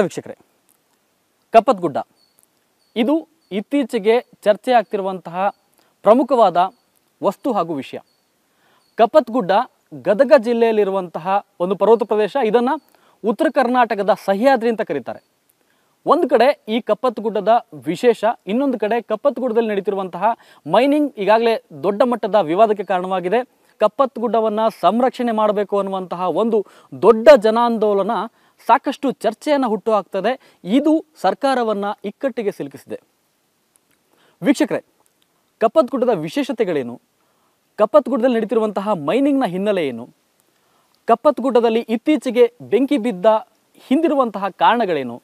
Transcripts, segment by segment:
ನಮಸ್ಕಾರ ವೀಕ್ಷಕರೇ ಗುಡ್ಡ ಇದು ಇತ್ತೀಚೆಗೆ ಚರ್ಚೆ ಆಗ್ತಿರುವಂತಹ ಪ್ರಮುಖವಾದ ವಸ್ತು ಹಾಗೂ ವಿಷಯ ಗುಡ್ಡ ಗದಗ ಜಿಲ್ಲೆಯಲ್ಲಿರುವಂತಹ ಒಂದು ಪರ್ವತ ಪ್ರದೇಶ ಇದನ್ನು ಉತ್ತರ ಕರ್ನಾಟಕದ ಸಹ್ಯಾದ್ರಿ ಅಂತ ಕರೀತಾರೆ ಒಂದು ಕಡೆ ಈ ಕಪ್ಪತ್ ಗುಡ್ಡದ ವಿಶೇಷ ಇನ್ನೊಂದು ಕಡೆ ಗುಡ್ಡದಲ್ಲಿ ನಡೀತಿರುವಂತಹ ಮೈನಿಂಗ್ ಈಗಾಗಲೇ ದೊಡ್ಡ ಮಟ್ಟದ ವಿವಾದಕ್ಕೆ ಕಾರಣವಾಗಿದೆ ಗುಡ್ಡವನ್ನು ಸಂರಕ್ಷಣೆ ಮಾಡಬೇಕು ಅನ್ನುವಂತಹ ಒಂದು ದೊಡ್ಡ ಜನಾಂದೋಲನ ಸಾಕಷ್ಟು ಚರ್ಚೆಯನ್ನು ಹುಟ್ಟು ಹಾಕ್ತದೆ ಇದು ಸರ್ಕಾರವನ್ನು ಇಕ್ಕಟ್ಟಿಗೆ ಸಿಲುಕಿಸಿದೆ ವೀಕ್ಷಕರೇ ಕಪ್ಪತ್ಗುಡ್ಡದ ವಿಶೇಷತೆಗಳೇನು ಕಪ್ಪತ್ಗುಡ್ಡದಲ್ಲಿ ನಡೀತಿರುವಂತಹ ಮೈನಿಂಗ್ನ ಹಿನ್ನೆಲೆ ಏನು ಕಪ್ಪತ್ಗುಡ್ಡದಲ್ಲಿ ಇತ್ತೀಚೆಗೆ ಬೆಂಕಿ ಬಿದ್ದ ಹಿಂದಿರುವಂತಹ ಕಾರಣಗಳೇನು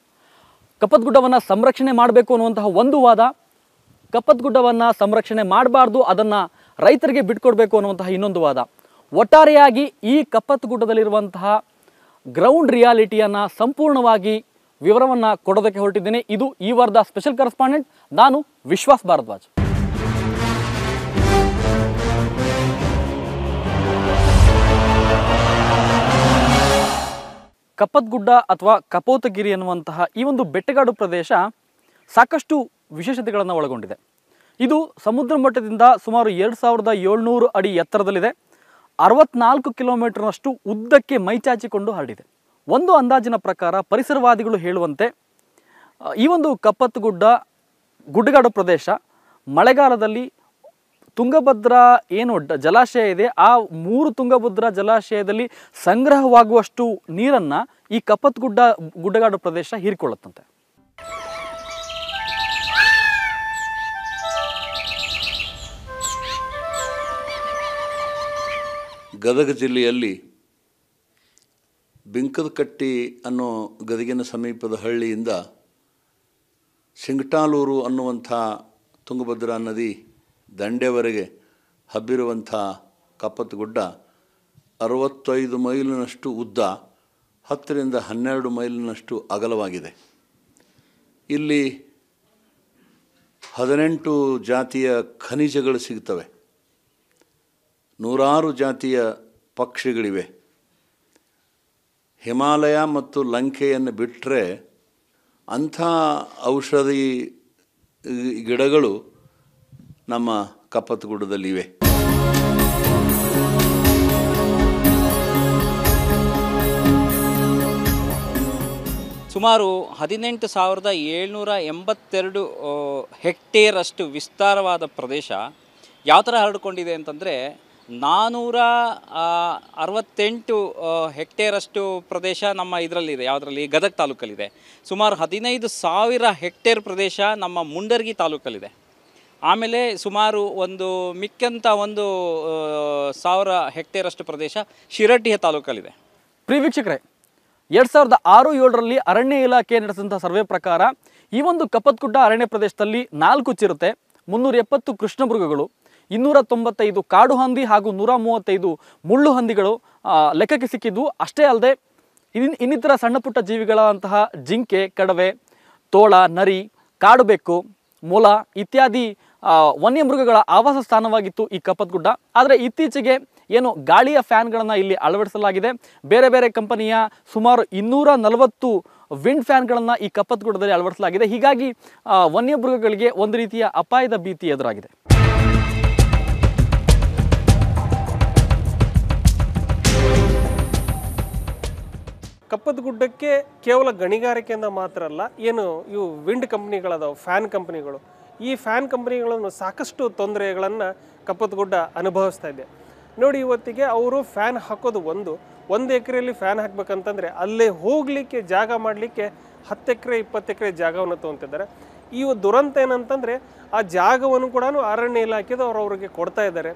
ಕಪ್ಪತ್ಗುಡ್ಡವನ್ನು ಸಂರಕ್ಷಣೆ ಮಾಡಬೇಕು ಅನ್ನುವಂತಹ ಒಂದು ವಾದ ಕಪ್ಪತ್ಗುಡ್ಡವನ್ನು ಸಂರಕ್ಷಣೆ ಮಾಡಬಾರ್ದು ಅದನ್ನು ರೈತರಿಗೆ ಬಿಟ್ಕೊಡ್ಬೇಕು ಅನ್ನುವಂತಹ ಇನ್ನೊಂದು ವಾದ ಒಟ್ಟಾರೆಯಾಗಿ ಈ ಗುಡ್ಡದಲ್ಲಿರುವಂತಹ ಗ್ರೌಂಡ್ ರಿಯಾಲಿಟಿಯನ್ನು ಸಂಪೂರ್ಣವಾಗಿ ವಿವರವನ್ನು ಕೊಡೋದಕ್ಕೆ ಹೊರಟಿದ್ದೇನೆ ಇದು ಈ ವಾರದ ಸ್ಪೆಷಲ್ ಕರೆಸ್ಪಾಂಡೆಂಟ್ ನಾನು ವಿಶ್ವಾಸ್ ಭಾರದ್ವಾಜ್ ಕಪ್ಪತ್ಗುಡ್ಡ ಅಥವಾ ಕಪೋತಗಿರಿ ಎನ್ನುವಂತಹ ಈ ಒಂದು ಬೆಟ್ಟಗಾಡು ಪ್ರದೇಶ ಸಾಕಷ್ಟು ವಿಶೇಷತೆಗಳನ್ನು ಒಳಗೊಂಡಿದೆ ಇದು ಸಮುದ್ರ ಮಟ್ಟದಿಂದ ಸುಮಾರು ಎರಡು ಸಾವಿರದ ಏಳ್ನೂರು ಅಡಿ ಎತ್ತರದಲ್ಲಿದೆ ಅರವತ್ನಾಲ್ಕು ಕಿಲೋಮೀಟರ್ನಷ್ಟು ಉದ್ದಕ್ಕೆ ಮೈಚಾಚಿಕೊಂಡು ಹರಡಿದೆ ಒಂದು ಅಂದಾಜಿನ ಪ್ರಕಾರ ಪರಿಸರವಾದಿಗಳು ಹೇಳುವಂತೆ ಈ ಒಂದು ಕಪ್ಪತ್ತುಗುಡ್ಡ ಗುಡ್ಡಗಾಡು ಪ್ರದೇಶ ಮಳೆಗಾಲದಲ್ಲಿ ತುಂಗಭದ್ರಾ ಏನು ಜಲಾಶಯ ಇದೆ ಆ ಮೂರು ತುಂಗಭದ್ರಾ ಜಲಾಶಯದಲ್ಲಿ ಸಂಗ್ರಹವಾಗುವಷ್ಟು ನೀರನ್ನು ಈ ಕಪ್ಪತ್ತುಗುಡ್ಡ ಗುಡ್ಡಗಾಡು ಪ್ರದೇಶ ಹೀರಿಕೊಳ್ಳುತ್ತಂತೆ ಗದಗ ಜಿಲ್ಲೆಯಲ್ಲಿ ಬಿಂಕದಕಟ್ಟಿ ಅನ್ನೋ ಗದಗಿನ ಸಮೀಪದ ಹಳ್ಳಿಯಿಂದ ಸಿಂಗಟಾಲೂರು ಅನ್ನುವಂಥ ತುಂಗಭದ್ರಾ ನದಿ ದಂಡೆವರೆಗೆ ಹಬ್ಬಿರುವಂಥ ಗುಡ್ಡ ಅರವತ್ತೈದು ಮೈಲಿನಷ್ಟು ಉದ್ದ ಹತ್ತರಿಂದ ಹನ್ನೆರಡು ಮೈಲಿನಷ್ಟು ಅಗಲವಾಗಿದೆ ಇಲ್ಲಿ ಹದಿನೆಂಟು ಜಾತಿಯ ಖನಿಜಗಳು ಸಿಗ್ತವೆ ನೂರಾರು ಜಾತಿಯ ಪಕ್ಷಿಗಳಿವೆ ಹಿಮಾಲಯ ಮತ್ತು ಲಂಕೆಯನ್ನು ಬಿಟ್ಟರೆ ಅಂಥ ಔಷಧಿ ಗಿಡಗಳು ನಮ್ಮ ಕಪ್ಪತ್ಗುಡ್ಡದಲ್ಲಿವೆ ಸುಮಾರು ಹದಿನೆಂಟು ಸಾವಿರದ ಏಳ್ನೂರ ಎಂಬತ್ತೆರಡು ಹೆಕ್ಟೇರಷ್ಟು ವಿಸ್ತಾರವಾದ ಪ್ರದೇಶ ಯಾವ ಥರ ಹರಡಿಕೊಂಡಿದೆ ಅಂತಂದರೆ ನಾನ್ನೂರ ಅರವತ್ತೆಂಟು ಹೆಕ್ಟೇರಷ್ಟು ಪ್ರದೇಶ ನಮ್ಮ ಇದರಲ್ಲಿದೆ ಯಾವುದರಲ್ಲಿ ಗದಗ ತಾಲೂಕಲ್ಲಿದೆ ಸುಮಾರು ಹದಿನೈದು ಸಾವಿರ ಹೆಕ್ಟೇರ್ ಪ್ರದೇಶ ನಮ್ಮ ಮುಂಡರ್ಗಿ ತಾಲೂಕಲ್ಲಿದೆ ಆಮೇಲೆ ಸುಮಾರು ಒಂದು ಮಿಕ್ಕಂಥ ಒಂದು ಸಾವಿರ ಹೆಕ್ಟೇರಷ್ಟು ಪ್ರದೇಶ ಶಿರಟ್ಟಿಯ ತಾಲೂಕಲ್ಲಿದೆ ಪ್ರಿಯ ವೀಕ್ಷಕರೇ ಎರಡು ಸಾವಿರದ ಆರು ಏಳರಲ್ಲಿ ಅರಣ್ಯ ಇಲಾಖೆ ನಡೆಸಿದಂಥ ಸರ್ವೆ ಪ್ರಕಾರ ಈ ಒಂದು ಕಪ್ಪತ್ಕುಡ್ಡ ಅರಣ್ಯ ಪ್ರದೇಶದಲ್ಲಿ ನಾಲ್ಕು ಚಿರತೆ ಮುನ್ನೂರ ಎಪ್ಪತ್ತು ಕೃಷ್ಣಮೃಗಗಳು ಇನ್ನೂರ ತೊಂಬತ್ತೈದು ಕಾಡು ಹಂದಿ ಹಾಗೂ ನೂರ ಮೂವತ್ತೈದು ಮುಳ್ಳು ಹಂದಿಗಳು ಲೆಕ್ಕಕ್ಕೆ ಸಿಕ್ಕಿದ್ದು ಅಷ್ಟೇ ಅಲ್ಲದೆ ಇನ್ ಇನ್ನಿತರ ಸಣ್ಣ ಪುಟ್ಟ ಜೀವಿಗಳಂತಹ ಜಿಂಕೆ ಕಡವೆ ತೋಳ ನರಿ ಕಾಡುಬೆಕ್ಕು ಮೊಲ ಇತ್ಯಾದಿ ವನ್ಯ ಮೃಗಗಳ ಆವಾಸ ಸ್ಥಾನವಾಗಿತ್ತು ಈ ಕಪ್ಪತ್ಗುಡ್ಡ ಆದರೆ ಇತ್ತೀಚೆಗೆ ಏನು ಗಾಳಿಯ ಫ್ಯಾನ್ಗಳನ್ನು ಇಲ್ಲಿ ಅಳವಡಿಸಲಾಗಿದೆ ಬೇರೆ ಬೇರೆ ಕಂಪನಿಯ ಸುಮಾರು ಇನ್ನೂರ ನಲವತ್ತು ವಿಂಡ್ ಫ್ಯಾನ್ಗಳನ್ನು ಈ ಕಪ್ಪತ್ಗುಡ್ಡದಲ್ಲಿ ಅಳವಡಿಸಲಾಗಿದೆ ಹೀಗಾಗಿ ವನ್ಯಮೃಗಗಳಿಗೆ ಒಂದು ರೀತಿಯ ಅಪಾಯದ ಭೀತಿ ಎದುರಾಗಿದೆ ಕಪ್ಪದ ಗುಡ್ಡಕ್ಕೆ ಕೇವಲ ಗಣಿಗಾರಿಕೆಯಿಂದ ಮಾತ್ರ ಅಲ್ಲ ಏನು ಇವು ವಿಂಡ್ ಕಂಪ್ನಿಗಳದಾವು ಫ್ಯಾನ್ ಕಂಪ್ನಿಗಳು ಈ ಫ್ಯಾನ್ ಕಂಪ್ನಿಗಳನ್ನು ಸಾಕಷ್ಟು ತೊಂದರೆಗಳನ್ನು ಕಪ್ಪದ ಗುಡ್ಡ ಅನುಭವಿಸ್ತಾ ಇದೆ ನೋಡಿ ಇವತ್ತಿಗೆ ಅವರು ಫ್ಯಾನ್ ಹಾಕೋದು ಒಂದು ಒಂದು ಎಕರೆಯಲ್ಲಿ ಫ್ಯಾನ್ ಹಾಕ್ಬೇಕಂತಂದರೆ ಅಲ್ಲೇ ಹೋಗಲಿಕ್ಕೆ ಜಾಗ ಮಾಡಲಿಕ್ಕೆ ಹತ್ತು ಎಕರೆ ಇಪ್ಪತ್ತು ಎಕರೆ ಜಾಗವನ್ನು ತೊಗೊತಿದ್ದಾರೆ ಈ ದುರಂತ ಏನಂತಂದರೆ ಆ ಜಾಗವನ್ನು ಕೂಡ ಅರಣ್ಯ ಇಲಾಖೆದು ಅವ್ರು ಅವರಿಗೆ ಕೊಡ್ತಾ ಇದ್ದಾರೆ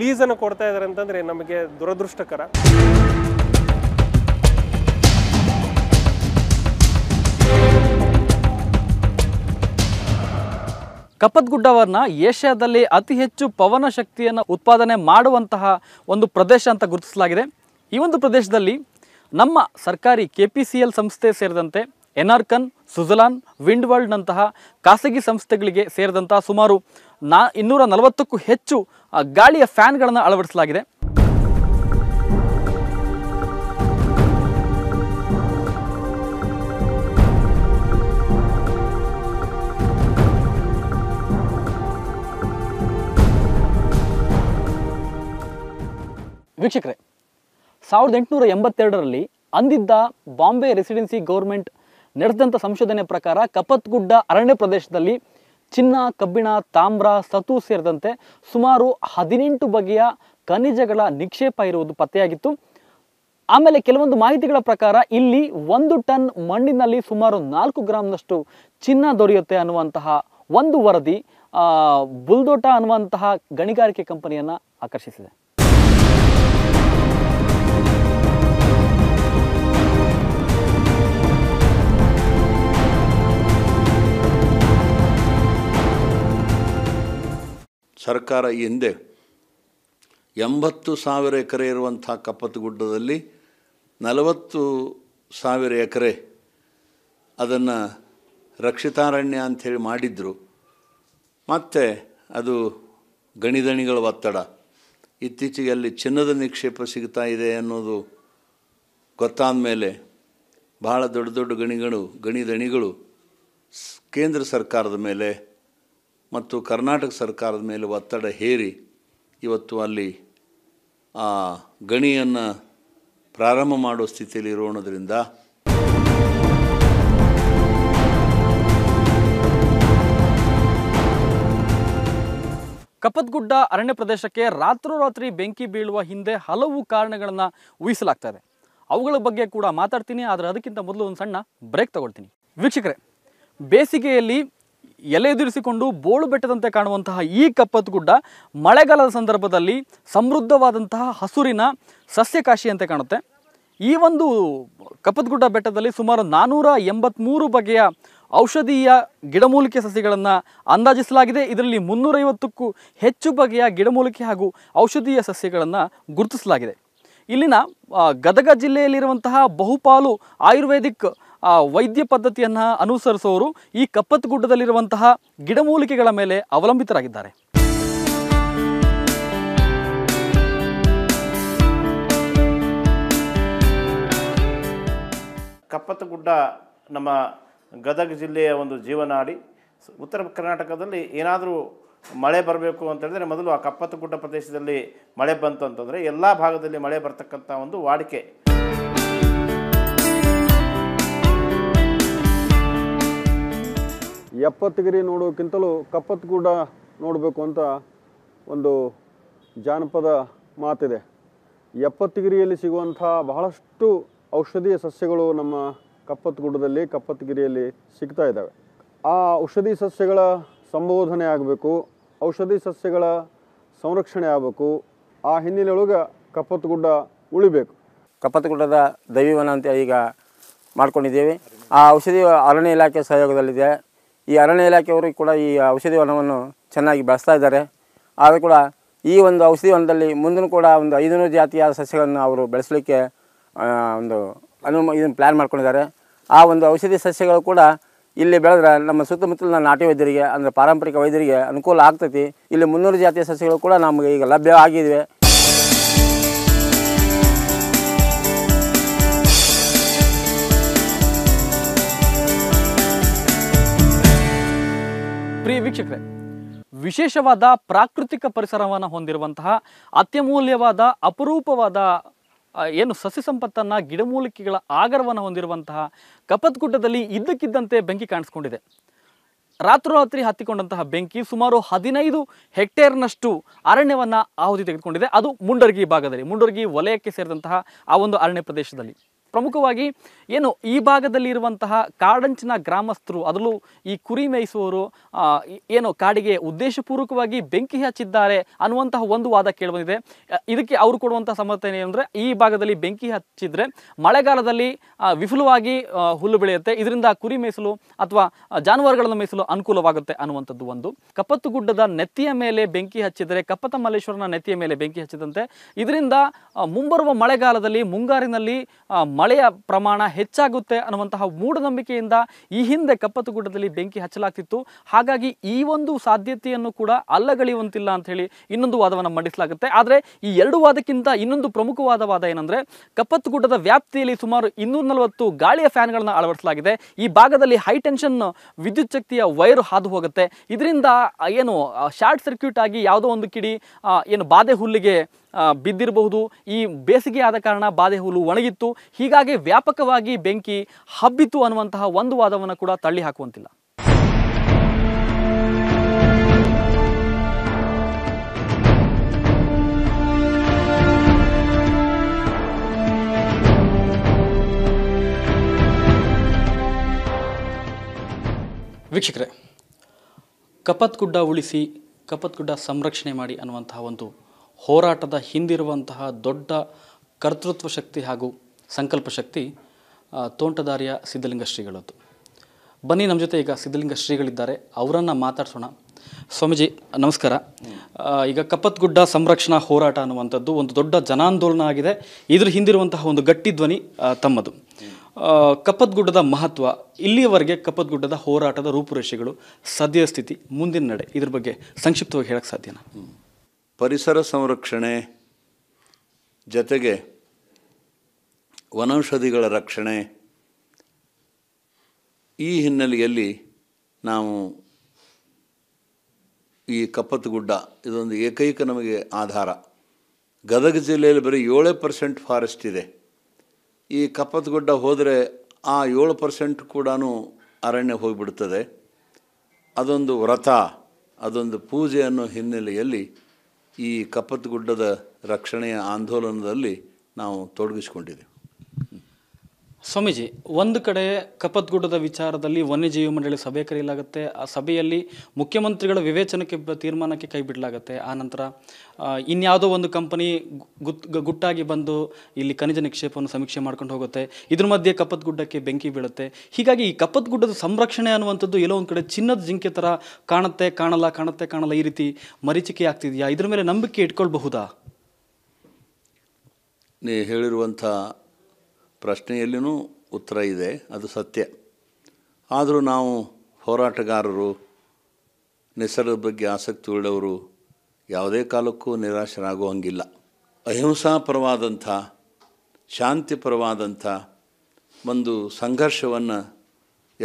ಲೀಸನ್ನು ಕೊಡ್ತಾ ಇದ್ದಾರೆ ಅಂತಂದರೆ ನಮಗೆ ದುರದೃಷ್ಟಕರ ಕಪತ್ಗುಡ್ಡವರನ್ನ ಏಷ್ಯಾದಲ್ಲಿ ಅತಿ ಹೆಚ್ಚು ಪವನ ಶಕ್ತಿಯನ್ನು ಉತ್ಪಾದನೆ ಮಾಡುವಂತಹ ಒಂದು ಪ್ರದೇಶ ಅಂತ ಗುರುತಿಸಲಾಗಿದೆ ಈ ಒಂದು ಪ್ರದೇಶದಲ್ಲಿ ನಮ್ಮ ಸರ್ಕಾರಿ ಕೆ ಪಿ ಸಿ ಎಲ್ ಸಂಸ್ಥೆ ಸೇರಿದಂತೆ ಎನ್ಆರ್ಕನ್ ಸುಜಲಾನ್ ವಿಂಡ್ ವರ್ಲ್ಡ್ನಂತಹ ಖಾಸಗಿ ಸಂಸ್ಥೆಗಳಿಗೆ ಸೇರಿದಂತಹ ಸುಮಾರು ನಾ ಇನ್ನೂರ ನಲವತ್ತಕ್ಕೂ ಹೆಚ್ಚು ಗಾಳಿಯ ಫ್ಯಾನ್ಗಳನ್ನು ಅಳವಡಿಸಲಾಗಿದೆ ವೀಕ್ಷಕರೇ ಸಾವಿರದ ಎಂಟುನೂರ ಎಂಬತ್ತೆರಡರಲ್ಲಿ ಅಂದಿದ್ದ ಬಾಂಬೆ ರೆಸಿಡೆನ್ಸಿ ಗೌರ್ಮೆಂಟ್ ನಡೆದಂಥ ಸಂಶೋಧನೆ ಪ್ರಕಾರ ಕಪತ್ಗುಡ್ಡ ಅರಣ್ಯ ಪ್ರದೇಶದಲ್ಲಿ ಚಿನ್ನ ಕಬ್ಬಿಣ ತಾಮ್ರ ಸತು ಸೇರಿದಂತೆ ಸುಮಾರು ಹದಿನೆಂಟು ಬಗೆಯ ಖನಿಜಗಳ ನಿಕ್ಷೇಪ ಇರುವುದು ಪತ್ತೆಯಾಗಿತ್ತು ಆಮೇಲೆ ಕೆಲವೊಂದು ಮಾಹಿತಿಗಳ ಪ್ರಕಾರ ಇಲ್ಲಿ ಒಂದು ಟನ್ ಮಣ್ಣಿನಲ್ಲಿ ಸುಮಾರು ನಾಲ್ಕು ಗ್ರಾಮ್ನಷ್ಟು ಚಿನ್ನ ದೊರೆಯುತ್ತೆ ಅನ್ನುವಂತಹ ಒಂದು ವರದಿ ಬುಲ್ದೋಟ ಅನ್ನುವಂತಹ ಗಣಿಗಾರಿಕೆ ಕಂಪನಿಯನ್ನು ಆಕರ್ಷಿಸಿದೆ ಸರ್ಕಾರ ಈ ಹಿಂದೆ ಎಂಬತ್ತು ಸಾವಿರ ಎಕರೆ ಇರುವಂಥ ಕಪ್ಪತ್ತಗುಡ್ಡದಲ್ಲಿ ನಲವತ್ತು ಸಾವಿರ ಎಕರೆ ಅದನ್ನು ರಕ್ಷಿತಾರಣ್ಯ ಅಂಥೇಳಿ ಮಾಡಿದ್ದರು ಮತ್ತು ಅದು ಗಣಿದಣಿಗಳ ಒತ್ತಡ ಇತ್ತೀಚೆಗೆ ಅಲ್ಲಿ ಚಿನ್ನದ ನಿಕ್ಷೇಪ ಸಿಗ್ತಾ ಇದೆ ಅನ್ನೋದು ಗೊತ್ತಾದ ಮೇಲೆ ಭಾಳ ದೊಡ್ಡ ದೊಡ್ಡ ಗಣಿಗಳು ಗಣಿದಣಿಗಳು ಕೇಂದ್ರ ಸರ್ಕಾರದ ಮೇಲೆ ಮತ್ತು ಕರ್ನಾಟಕ ಸರ್ಕಾರದ ಮೇಲೆ ಒತ್ತಡ ಹೇರಿ ಇವತ್ತು ಅಲ್ಲಿ ಆ ಗಣಿಯನ್ನು ಪ್ರಾರಂಭ ಮಾಡೋ ಸ್ಥಿತಿಯಲ್ಲಿ ಇರೋಣದ್ರಿಂದ ಕಪ್ಪತ್ಗುಡ್ಡ ಅರಣ್ಯ ಪ್ರದೇಶಕ್ಕೆ ರಾತ್ರೋರಾತ್ರಿ ಬೆಂಕಿ ಬೀಳುವ ಹಿಂದೆ ಹಲವು ಕಾರಣಗಳನ್ನು ಊಹಿಸಲಾಗ್ತಾ ಇದೆ ಅವುಗಳ ಬಗ್ಗೆ ಕೂಡ ಮಾತಾಡ್ತೀನಿ ಆದರೆ ಅದಕ್ಕಿಂತ ಮೊದಲು ಒಂದು ಸಣ್ಣ ಬ್ರೇಕ್ ತಗೊಳ್ತೀನಿ ವೀಕ್ಷಕರೇ ಬೇಸಿಗೆಯಲ್ಲಿ ಎಲೆ ಎದುರಿಸಿಕೊಂಡು ಬೋಳು ಬೆಟ್ಟದಂತೆ ಕಾಣುವಂತಹ ಈ ಕಪ್ಪತ್ ಗುಡ್ಡ ಮಳೆಗಾಲದ ಸಂದರ್ಭದಲ್ಲಿ ಸಮೃದ್ಧವಾದಂತಹ ಹಸುರಿನ ಸಸ್ಯಕಾಶಿಯಂತೆ ಕಾಣುತ್ತೆ ಈ ಒಂದು ಕಪ್ಪತ್ಗುಡ್ಡ ಬೆಟ್ಟದಲ್ಲಿ ಸುಮಾರು ನಾನ್ನೂರ ಎಂಬತ್ತ್ಮೂರು ಬಗೆಯ ಔಷಧೀಯ ಗಿಡಮೂಲಿಕೆ ಸಸಿಗಳನ್ನು ಅಂದಾಜಿಸಲಾಗಿದೆ ಇದರಲ್ಲಿ ಮುನ್ನೂರೈವತ್ತಕ್ಕೂ ಹೆಚ್ಚು ಬಗೆಯ ಗಿಡಮೂಲಿಕೆ ಹಾಗೂ ಔಷಧೀಯ ಸಸ್ಯಗಳನ್ನು ಗುರುತಿಸಲಾಗಿದೆ ಇಲ್ಲಿನ ಗದಗ ಜಿಲ್ಲೆಯಲ್ಲಿರುವಂತಹ ಬಹುಪಾಲು ಆಯುರ್ವೇದಿಕ್ ವೈದ್ಯ ಪದ್ಧತಿಯನ್ನು ಅನುಸರಿಸುವವರು ಈ ಕಪ್ಪತ್ತಗುಡ್ಡದಲ್ಲಿರುವಂತಹ ಗಿಡಮೂಲಿಕೆಗಳ ಮೇಲೆ ಅವಲಂಬಿತರಾಗಿದ್ದಾರೆ ಗುಡ್ಡ ನಮ್ಮ ಗದಗ ಜಿಲ್ಲೆಯ ಒಂದು ಜೀವನಾಡಿ ಉತ್ತರ ಕರ್ನಾಟಕದಲ್ಲಿ ಏನಾದರೂ ಮಳೆ ಬರಬೇಕು ಅಂತೇಳಿದ್ರೆ ಮೊದಲು ಆ ಕಪ್ಪತ್ತು ಗುಡ್ಡ ಪ್ರದೇಶದಲ್ಲಿ ಮಳೆ ಬಂತು ಅಂತಂದರೆ ಎಲ್ಲ ಭಾಗದಲ್ಲಿ ಮಳೆ ಬರ್ತಕ್ಕಂಥ ಒಂದು ವಾಡಿಕೆ ಗಿರಿ ನೋಡೋಕ್ಕಿಂತಲೂ ಕಪ್ಪತ್ತು ಗುಡ್ಡ ನೋಡಬೇಕು ಅಂತ ಒಂದು ಜಾನಪದ ಮಾತಿದೆ ಗಿರಿಯಲ್ಲಿ ಸಿಗುವಂಥ ಬಹಳಷ್ಟು ಔಷಧೀಯ ಸಸ್ಯಗಳು ನಮ್ಮ ಕಪ್ಪತ್ತು ಗುಡ್ಡದಲ್ಲಿ ಕಪ್ಪತ್ತುಗಿರಿಯಲ್ಲಿ ಸಿಗ್ತಾ ಇದ್ದಾವೆ ಆ ಔಷಧಿ ಸಸ್ಯಗಳ ಸಂಬೋಧನೆ ಆಗಬೇಕು ಔಷಧಿ ಸಸ್ಯಗಳ ಸಂರಕ್ಷಣೆ ಆಗಬೇಕು ಆ ಹಿನ್ನೆಲೆಯೊಳಗೆ ಗುಡ್ಡ ಉಳಿಬೇಕು ಕಪ್ಪತ್ತಗುಡ್ಡದ ದೈವವನ ಅಂತ ಈಗ ಮಾಡ್ಕೊಂಡಿದ್ದೇವೆ ಆ ಔಷಧಿ ಅರಣ್ಯ ಇಲಾಖೆ ಸಹಯೋಗದಲ್ಲಿದೆ ಈ ಅರಣ್ಯ ಇಲಾಖೆಯವರು ಕೂಡ ಈ ಔಷಧಿ ವನವನ್ನು ಚೆನ್ನಾಗಿ ಬೆಳೆಸ್ತಾ ಇದ್ದಾರೆ ಆದರೂ ಕೂಡ ಈ ಒಂದು ಔಷಧಿ ವನದಲ್ಲಿ ಮುಂದೂ ಕೂಡ ಒಂದು ಐದುನೂರು ಜಾತಿಯ ಸಸ್ಯಗಳನ್ನು ಅವರು ಬೆಳೆಸಲಿಕ್ಕೆ ಒಂದು ಅನುಮ ಇದನ್ನು ಪ್ಲ್ಯಾನ್ ಮಾಡ್ಕೊಂಡಿದ್ದಾರೆ ಆ ಒಂದು ಔಷಧಿ ಸಸ್ಯಗಳು ಕೂಡ ಇಲ್ಲಿ ಬೆಳೆದ್ರೆ ನಮ್ಮ ಸುತ್ತಮುತ್ತಲಿನ ನಾಟಿ ವೈದ್ಯರಿಗೆ ಅಂದರೆ ಪಾರಂಪರಿಕ ವೈದ್ಯರಿಗೆ ಅನುಕೂಲ ಆಗ್ತೈತಿ ಇಲ್ಲಿ ಮುನ್ನೂರು ಜಾತಿಯ ಸಸ್ಯಗಳು ಕೂಡ ನಮಗೆ ಈಗ ಲಭ್ಯ ಆಗಿವೆ ಪ್ರಿಯ ವೀಕ್ಷಕರೇ ವಿಶೇಷವಾದ ಪ್ರಾಕೃತಿಕ ಪರಿಸರವನ್ನು ಹೊಂದಿರುವಂತಹ ಅತ್ಯಮೂಲ್ಯವಾದ ಅಪರೂಪವಾದ ಏನು ಸಸಿ ಸಂಪತ್ತನ್ನು ಗಿಡಮೂಲಿಕೆಗಳ ಆಗರವನ್ನು ಹೊಂದಿರುವಂತಹ ಕಪತ್ಗುಡ್ಡದಲ್ಲಿ ಇದ್ದಕ್ಕಿದ್ದಂತೆ ಬೆಂಕಿ ಕಾಣಿಸ್ಕೊಂಡಿದೆ ರಾತ್ರೋರಾತ್ರಿ ಹತ್ತಿಕೊಂಡಂತಹ ಬೆಂಕಿ ಸುಮಾರು ಹದಿನೈದು ಹೆಕ್ಟೇರ್ನಷ್ಟು ಅರಣ್ಯವನ್ನು ಆಹುತಿ ತೆಗೆದುಕೊಂಡಿದೆ ಅದು ಮುಂಡರ್ಗಿ ಭಾಗದಲ್ಲಿ ಮುಂಡರ್ಗಿ ವಲಯಕ್ಕೆ ಸೇರಿದಂತಹ ಆ ಒಂದು ಅರಣ್ಯ ಪ್ರದೇಶದಲ್ಲಿ ಪ್ರಮುಖವಾಗಿ ಏನು ಈ ಭಾಗದಲ್ಲಿ ಇರುವಂತಹ ಕಾಡಂಚಿನ ಗ್ರಾಮಸ್ಥರು ಅದರಲ್ಲೂ ಈ ಕುರಿ ಮೇಯಿಸುವವರು ಏನು ಕಾಡಿಗೆ ಉದ್ದೇಶಪೂರ್ವಕವಾಗಿ ಬೆಂಕಿ ಹಚ್ಚಿದ್ದಾರೆ ಅನ್ನುವಂತಹ ಒಂದು ವಾದ ಕೇಳಿಬಂದಿದೆ ಇದಕ್ಕೆ ಅವರು ಕೊಡುವಂಥ ಸಮರ್ಥನೆ ಏನಂದ್ರೆ ಈ ಭಾಗದಲ್ಲಿ ಬೆಂಕಿ ಹಚ್ಚಿದರೆ ಮಳೆಗಾಲದಲ್ಲಿ ವಿಫುಲವಾಗಿ ಹುಲ್ಲು ಬೆಳೆಯುತ್ತೆ ಇದರಿಂದ ಕುರಿ ಮೇಯಿಸಲು ಅಥವಾ ಜಾನುವಾರುಗಳನ್ನು ಮೇಯಿಸಲು ಅನುಕೂಲವಾಗುತ್ತೆ ಅನ್ನುವಂಥದ್ದು ಒಂದು ಕಪ್ಪತ್ತು ಗುಡ್ಡದ ನೆತ್ತಿಯ ಮೇಲೆ ಬೆಂಕಿ ಹಚ್ಚಿದರೆ ಕಪ್ಪತ್ತ ಮಲ್ಲೇಶ್ವರನ ನೆತ್ತಿಯ ಮೇಲೆ ಬೆಂಕಿ ಹಚ್ಚಿದಂತೆ ಇದರಿಂದ ಮುಂಬರುವ ಮಳೆಗಾಲದಲ್ಲಿ ಮುಂಗಾರಿನಲ್ಲಿ ಮಳೆಯ ಪ್ರಮಾಣ ಹೆಚ್ಚಾಗುತ್ತೆ ಅನ್ನುವಂತಹ ಮೂಢನಂಬಿಕೆಯಿಂದ ಈ ಹಿಂದೆ ಕಪ್ಪತ್ತುಗುಡ್ಡದಲ್ಲಿ ಬೆಂಕಿ ಹಚ್ಚಲಾಗ್ತಿತ್ತು ಹಾಗಾಗಿ ಈ ಒಂದು ಸಾಧ್ಯತೆಯನ್ನು ಕೂಡ ಅಲ್ಲಗಳೆಯುವಂತಿಲ್ಲ ಅಂತ ಹೇಳಿ ಇನ್ನೊಂದು ವಾದವನ್ನು ಮಂಡಿಸಲಾಗುತ್ತೆ ಆದರೆ ಈ ಎರಡು ವಾದಕ್ಕಿಂತ ಇನ್ನೊಂದು ಪ್ರಮುಖವಾದ ವಾದ ಏನಂದರೆ ಕಪ್ಪತ್ತುಗುಡ್ಡದ ವ್ಯಾಪ್ತಿಯಲ್ಲಿ ಸುಮಾರು ಇನ್ನೂರ ನಲವತ್ತು ಗಾಳಿಯ ಫ್ಯಾನ್ಗಳನ್ನು ಅಳವಡಿಸಲಾಗಿದೆ ಈ ಭಾಗದಲ್ಲಿ ಹೈ ಟೆನ್ಷನ್ ವಿದ್ಯುತ್ ಶಕ್ತಿಯ ವೈರು ಹಾದು ಹೋಗುತ್ತೆ ಇದರಿಂದ ಏನು ಶಾರ್ಟ್ ಸರ್ಕ್ಯೂಟ್ ಆಗಿ ಯಾವುದೋ ಒಂದು ಕಿಡಿ ಏನು ಬಾಧೆ ಹುಲ್ಲಿಗೆ ಬಿದ್ದಿರಬಹುದು ಈ ಬೇಸಿಗೆ ಆದ ಕಾರಣ ಬಾದೆ ಹುಲ್ಲು ಒಣಗಿತ್ತು ಹೀಗಾಗಿ ವ್ಯಾಪಕವಾಗಿ ಬೆಂಕಿ ಹಬ್ಬಿತ್ತು ಅನ್ನುವಂತಹ ಒಂದು ವಾದವನ್ನು ಕೂಡ ತಳ್ಳಿ ಹಾಕುವಂತಿಲ್ಲ ವೀಕ್ಷಕರೇ ಕಪತ್ಗುಡ್ಡ ಉಳಿಸಿ ಕಪತ್ಗುಡ್ಡ ಸಂರಕ್ಷಣೆ ಮಾಡಿ ಅನ್ನುವಂತಹ ಒಂದು ಹೋರಾಟದ ಹಿಂದಿರುವಂತಹ ದೊಡ್ಡ ಕರ್ತೃತ್ವ ಶಕ್ತಿ ಹಾಗೂ ಸಂಕಲ್ಪ ಶಕ್ತಿ ತೋಂಟದಾರಿಯ ಸಿದ್ಧಲಿಂಗ ಶ್ರೀಗಳದ್ದು ಬನ್ನಿ ನಮ್ಮ ಜೊತೆ ಈಗ ಸಿದ್ಧಲಿಂಗ ಶ್ರೀಗಳಿದ್ದಾರೆ ಅವರನ್ನು ಮಾತಾಡ್ಸೋಣ ಸ್ವಾಮೀಜಿ ನಮಸ್ಕಾರ ಈಗ ಕಪ್ಪತ್ಗುಡ್ಡ ಸಂರಕ್ಷಣಾ ಹೋರಾಟ ಅನ್ನುವಂಥದ್ದು ಒಂದು ದೊಡ್ಡ ಜನಾಂದೋಲನ ಆಗಿದೆ ಇದ್ರ ಹಿಂದಿರುವಂತಹ ಒಂದು ಗಟ್ಟಿ ಧ್ವನಿ ತಮ್ಮದು ಕಪ್ಪತ್ಗುಡ್ಡದ ಮಹತ್ವ ಇಲ್ಲಿಯವರೆಗೆ ಕಪ್ಪತ್ಗುಡ್ಡದ ಹೋರಾಟದ ರೂಪುರೇಷೆಗಳು ಸದ್ಯ ಸ್ಥಿತಿ ಮುಂದಿನ ನಡೆ ಇದ್ರ ಬಗ್ಗೆ ಸಂಕ್ಷಿಪ್ತವಾಗಿ ಹೇಳಕ್ಕೆ ಸಾಧ್ಯನಾ ಪರಿಸರ ಸಂರಕ್ಷಣೆ ಜೊತೆಗೆ ವನೌಷಧಿಗಳ ರಕ್ಷಣೆ ಈ ಹಿನ್ನೆಲೆಯಲ್ಲಿ ನಾವು ಈ ಕಪ್ಪತ್ತುಗುಡ್ಡ ಇದೊಂದು ಏಕೈಕ ನಮಗೆ ಆಧಾರ ಗದಗ ಜಿಲ್ಲೆಯಲ್ಲಿ ಬರೀ ಏಳೇ ಪರ್ಸೆಂಟ್ ಫಾರೆಸ್ಟ್ ಇದೆ ಈ ಕಪ್ಪತ್ತುಗುಡ್ಡ ಹೋದರೆ ಆ ಏಳು ಪರ್ಸೆಂಟ್ ಕೂಡ ಅರಣ್ಯ ಹೋಗಿಬಿಡ್ತದೆ ಅದೊಂದು ವ್ರತ ಅದೊಂದು ಪೂಜೆ ಅನ್ನೋ ಹಿನ್ನೆಲೆಯಲ್ಲಿ ಈ ಗುಡ್ಡದ ರಕ್ಷಣೆಯ ಆಂದೋಲನದಲ್ಲಿ ನಾವು ತೊಡಗಿಸಿಕೊಂಡಿದ್ದೇವೆ ಸ್ವಾಮೀಜಿ ಒಂದು ಕಡೆ ಕಪತ್ಗುಡ್ಡದ ವಿಚಾರದಲ್ಲಿ ವನ್ಯಜೀವಿ ಮಂಡಳಿ ಸಭೆ ಕರೆಯಲಾಗುತ್ತೆ ಆ ಸಭೆಯಲ್ಲಿ ಮುಖ್ಯಮಂತ್ರಿಗಳ ವಿವೇಚನಕ್ಕೆ ತೀರ್ಮಾನಕ್ಕೆ ಕೈ ಬಿಡಲಾಗುತ್ತೆ ಆ ನಂತರ ಇನ್ಯಾವುದೋ ಒಂದು ಕಂಪನಿ ಗುಟ್ಟಾಗಿ ಬಂದು ಇಲ್ಲಿ ಖನಿಜ ನಿಕ್ಷೇಪವನ್ನು ಸಮೀಕ್ಷೆ ಮಾಡ್ಕೊಂಡು ಹೋಗುತ್ತೆ ಇದ್ರ ಮಧ್ಯೆ ಕಪತ್ಗುಡ್ಡಕ್ಕೆ ಬೆಂಕಿ ಬೀಳುತ್ತೆ ಹೀಗಾಗಿ ಈ ಕಪತ್ಗುಡ್ಡದ ಸಂರಕ್ಷಣೆ ಅನ್ನುವಂಥದ್ದು ಎಲ್ಲೋ ಒಂದು ಕಡೆ ಚಿನ್ನದ ಜಿಂಕೆ ಥರ ಕಾಣುತ್ತೆ ಕಾಣಲ್ಲ ಕಾಣುತ್ತೆ ಕಾಣಲ್ಲ ಈ ರೀತಿ ಮರೀಚಿಕೆ ಆಗ್ತಿದೆಯಾ ಇದ್ರ ಮೇಲೆ ನಂಬಿಕೆ ಇಟ್ಕೊಳ್ಬಹುದಾ ನೀ ಹೇಳಿರುವಂಥ ಪ್ರಶ್ನೆಯಲ್ಲಿನೂ ಉತ್ತರ ಇದೆ ಅದು ಸತ್ಯ ಆದರೂ ನಾವು ಹೋರಾಟಗಾರರು ನಿಸರ್ಗದ ಬಗ್ಗೆ ಆಸಕ್ತಿ ಉಳ್ಳವರು ಯಾವುದೇ ಕಾಲಕ್ಕೂ ನಿರಾಶರಾಗುವ ಹಂಗಿಲ್ಲ ಅಹಿಂಸಾಪರವಾದಂಥ ಶಾಂತಿಪರವಾದಂಥ ಒಂದು ಸಂಘರ್ಷವನ್ನು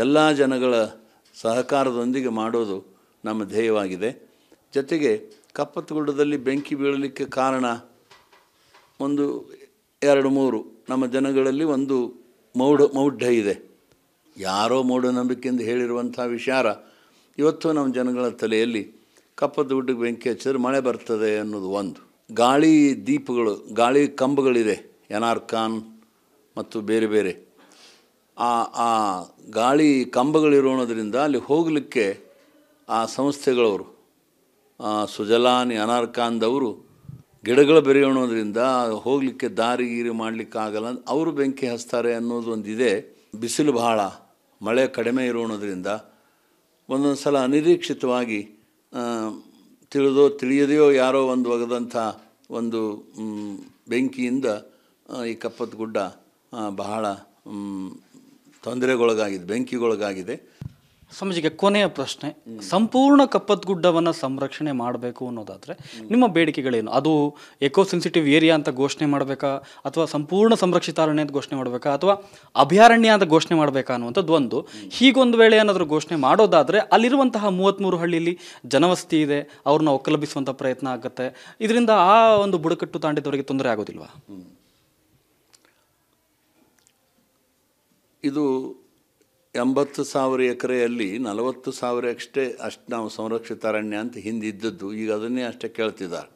ಎಲ್ಲ ಜನಗಳ ಸಹಕಾರದೊಂದಿಗೆ ಮಾಡೋದು ನಮ್ಮ ಧ್ಯೇಯವಾಗಿದೆ ಜೊತೆಗೆ ಕಪ್ಪತ್ತಗುಡ್ಡದಲ್ಲಿ ಬೆಂಕಿ ಬೀಳಲಿಕ್ಕೆ ಕಾರಣ ಒಂದು ಎರಡು ಮೂರು ನಮ್ಮ ಜನಗಳಲ್ಲಿ ಒಂದು ಮೌಢ ಮೌಢ್ಯ ಇದೆ ಯಾರೋ ಎಂದು ಹೇಳಿರುವಂಥ ವಿಚಾರ ಇವತ್ತು ನಮ್ಮ ಜನಗಳ ತಲೆಯಲ್ಲಿ ಕಪ್ಪದ ಗುಡ್ಡಕ್ಕೆ ಬೆಂಕಿ ಹಚ್ಚಿದ್ರೆ ಮಳೆ ಬರ್ತದೆ ಅನ್ನೋದು ಒಂದು ಗಾಳಿ ದೀಪಗಳು ಗಾಳಿ ಕಂಬಗಳಿದೆ ಎನಾರ್ಕಾನ್ ಮತ್ತು ಬೇರೆ ಬೇರೆ ಆ ಆ ಗಾಳಿ ಕಂಬಗಳಿರೋಣದ್ರಿಂದ ಅಲ್ಲಿ ಹೋಗಲಿಕ್ಕೆ ಆ ಸಂಸ್ಥೆಗಳವರು ಸುಜಲಾನಿ ಅನಾರ್ಕಾನ್ದವರು ಗಿಡಗಳು ಬೆರೆಯೋಣೋದ್ರಿಂದ ಹೋಗಲಿಕ್ಕೆ ದಾರಿ ಗೀರಿ ಮಾಡಲಿಕ್ಕಾಗಲ್ಲ ಅವರು ಬೆಂಕಿ ಹಚ್ತಾರೆ ಅನ್ನೋದು ಒಂದಿದೆ ಬಿಸಿಲು ಬಹಳ ಮಳೆ ಕಡಿಮೆ ಇರೋಣೋದ್ರಿಂದ ಒಂದೊಂದು ಸಲ ಅನಿರೀಕ್ಷಿತವಾಗಿ ತಿಳಿದೋ ತಿಳಿಯದೆಯೋ ಯಾರೋ ಒಂದು ಒಗೆದಂಥ ಒಂದು ಬೆಂಕಿಯಿಂದ ಈ ಕಪ್ಪದ ಗುಡ್ಡ ಬಹಳ ತೊಂದರೆಗೊಳಗಾಗಿದೆ ಬೆಂಕಿಗೊಳಗಾಗಿದೆ ಸಮಾಜಕ್ಕೆ ಕೊನೆಯ ಪ್ರಶ್ನೆ ಸಂಪೂರ್ಣ ಕಪ್ಪತ್ ಗುಡ್ಡವನ್ನು ಸಂರಕ್ಷಣೆ ಮಾಡಬೇಕು ಅನ್ನೋದಾದರೆ ನಿಮ್ಮ ಬೇಡಿಕೆಗಳೇನು ಅದು ಎಕೋ ಸೆನ್ಸಿಟಿವ್ ಏರಿಯಾ ಅಂತ ಘೋಷಣೆ ಮಾಡಬೇಕಾ ಅಥವಾ ಸಂಪೂರ್ಣ ಸಂರಕ್ಷಿತ ಅರಣ್ಯ ಅಂತ ಘೋಷಣೆ ಮಾಡಬೇಕಾ ಅಥವಾ ಅಭಯಾರಣ್ಯ ಅಂತ ಘೋಷಣೆ ಮಾಡಬೇಕಾ ಅನ್ನುವಂಥದ್ದು ಒಂದು ಹೀಗೊಂದು ವೇಳೆ ಏನಾದರೂ ಘೋಷಣೆ ಮಾಡೋದಾದರೆ ಅಲ್ಲಿರುವಂತಹ ಮೂವತ್ತ್ಮೂರು ಹಳ್ಳಿಯಲ್ಲಿ ಜನವಸತಿ ಇದೆ ಅವ್ರನ್ನ ಒಕ್ಕಲಬಿಸುವಂಥ ಪ್ರಯತ್ನ ಆಗುತ್ತೆ ಇದರಿಂದ ಆ ಒಂದು ಬುಡಕಟ್ಟು ತಾಂಡಿದವರಿಗೆ ತೊಂದರೆ ಆಗೋದಿಲ್ವಾ ಇದು ಎಂಬತ್ತು ಸಾವಿರ ಎಕರೆಯಲ್ಲಿ ನಲವತ್ತು ಸಾವಿರ ಅಷ್ಟೇ ಅಷ್ಟು ನಾವು ಸಂರಕ್ಷಿತ ಅರಣ್ಯ ಅಂತ ಹಿಂದಿದ್ದದ್ದು ಈಗ ಅದನ್ನೇ ಅಷ್ಟೇ ಕೇಳ್ತಿದ್ದಾರೆ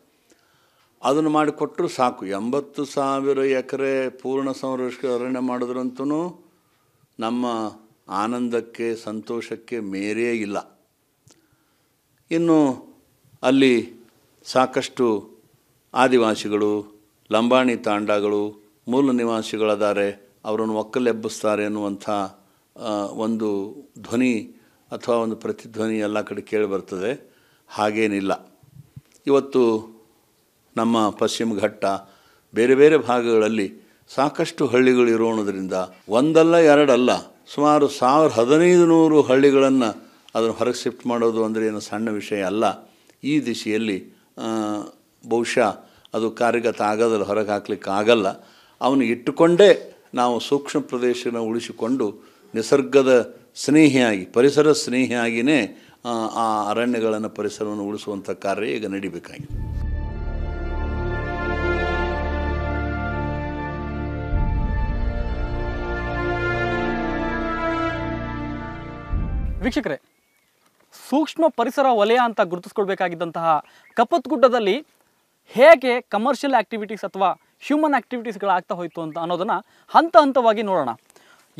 ಅದನ್ನು ಮಾಡಿಕೊಟ್ಟರು ಸಾಕು ಎಂಬತ್ತು ಸಾವಿರ ಎಕರೆ ಪೂರ್ಣ ಸಂರಕ್ಷಿತ ಅರಣ್ಯ ಮಾಡಿದ್ರಂತೂ ನಮ್ಮ ಆನಂದಕ್ಕೆ ಸಂತೋಷಕ್ಕೆ ಮೇರೇ ಇಲ್ಲ ಇನ್ನು ಅಲ್ಲಿ ಸಾಕಷ್ಟು ಆದಿವಾಸಿಗಳು ಲಂಬಾಣಿ ತಾಂಡಗಳು ಮೂಲ ನಿವಾಸಿಗಳಿದ್ದಾರೆ ಅವರನ್ನು ಒಕ್ಕಲೆಬ್ಬಿಸ್ತಾರೆ ಅನ್ನುವಂಥ ಒಂದು ಧ್ವನಿ ಅಥವಾ ಒಂದು ಪ್ರತಿಧ್ವನಿ ಎಲ್ಲ ಕಡೆ ಕೇಳಿ ಬರ್ತದೆ ಹಾಗೇನಿಲ್ಲ ಇವತ್ತು ನಮ್ಮ ಪಶ್ಚಿಮ ಘಟ್ಟ ಬೇರೆ ಬೇರೆ ಭಾಗಗಳಲ್ಲಿ ಸಾಕಷ್ಟು ಹಳ್ಳಿಗಳು ಇರೋಣದ್ರಿಂದ ಒಂದಲ್ಲ ಎರಡಲ್ಲ ಸುಮಾರು ಸಾವಿರ ಹದಿನೈದು ನೂರು ಹಳ್ಳಿಗಳನ್ನು ಅದನ್ನು ಹೊರಗೆ ಶಿಫ್ಟ್ ಮಾಡೋದು ಅಂದರೆ ಏನು ಸಣ್ಣ ವಿಷಯ ಅಲ್ಲ ಈ ದಿಶೆಯಲ್ಲಿ ಬಹುಶಃ ಅದು ಕಾರ್ಯಗತ ಆಗೋದ್ರಲ್ಲಿ ಹೊರಗೆ ಹಾಕ್ಲಿಕ್ಕೆ ಆಗಲ್ಲ ಅವನು ಇಟ್ಟುಕೊಂಡೇ ನಾವು ಸೂಕ್ಷ್ಮ ಪ್ರದೇಶನ ಉಳಿಸಿಕೊಂಡು ನಿಸರ್ಗದ ಸ್ನೇಹಿಯಾಗಿ ಪರಿಸರ ಸ್ನೇಹಿಯಾಗಿಯೇ ಆ ಅರಣ್ಯಗಳನ್ನು ಪರಿಸರವನ್ನು ಉಳಿಸುವಂಥ ಕಾರ್ಯ ಈಗ ನಡಿಬೇಕಾಗಿದೆ ವೀಕ್ಷಕರೇ ಸೂಕ್ಷ್ಮ ಪರಿಸರ ವಲಯ ಅಂತ ಗುರುತಿಸ್ಕೊಳ್ಬೇಕಾಗಿದ್ದಂತಹ ಗುಡ್ಡದಲ್ಲಿ ಹೇಗೆ ಕಮರ್ಷಿಯಲ್ ಆ್ಯಕ್ಟಿವಿಟೀಸ್ ಅಥವಾ ಹ್ಯೂಮನ್ ಆ್ಯಕ್ಟಿವಿಟೀಸ್ಗಳಾಗ್ತಾ ಹೋಯಿತು ಅಂತ ಅನ್ನೋದನ್ನು ಹಂತ ಹಂತವಾಗಿ ನೋಡೋಣ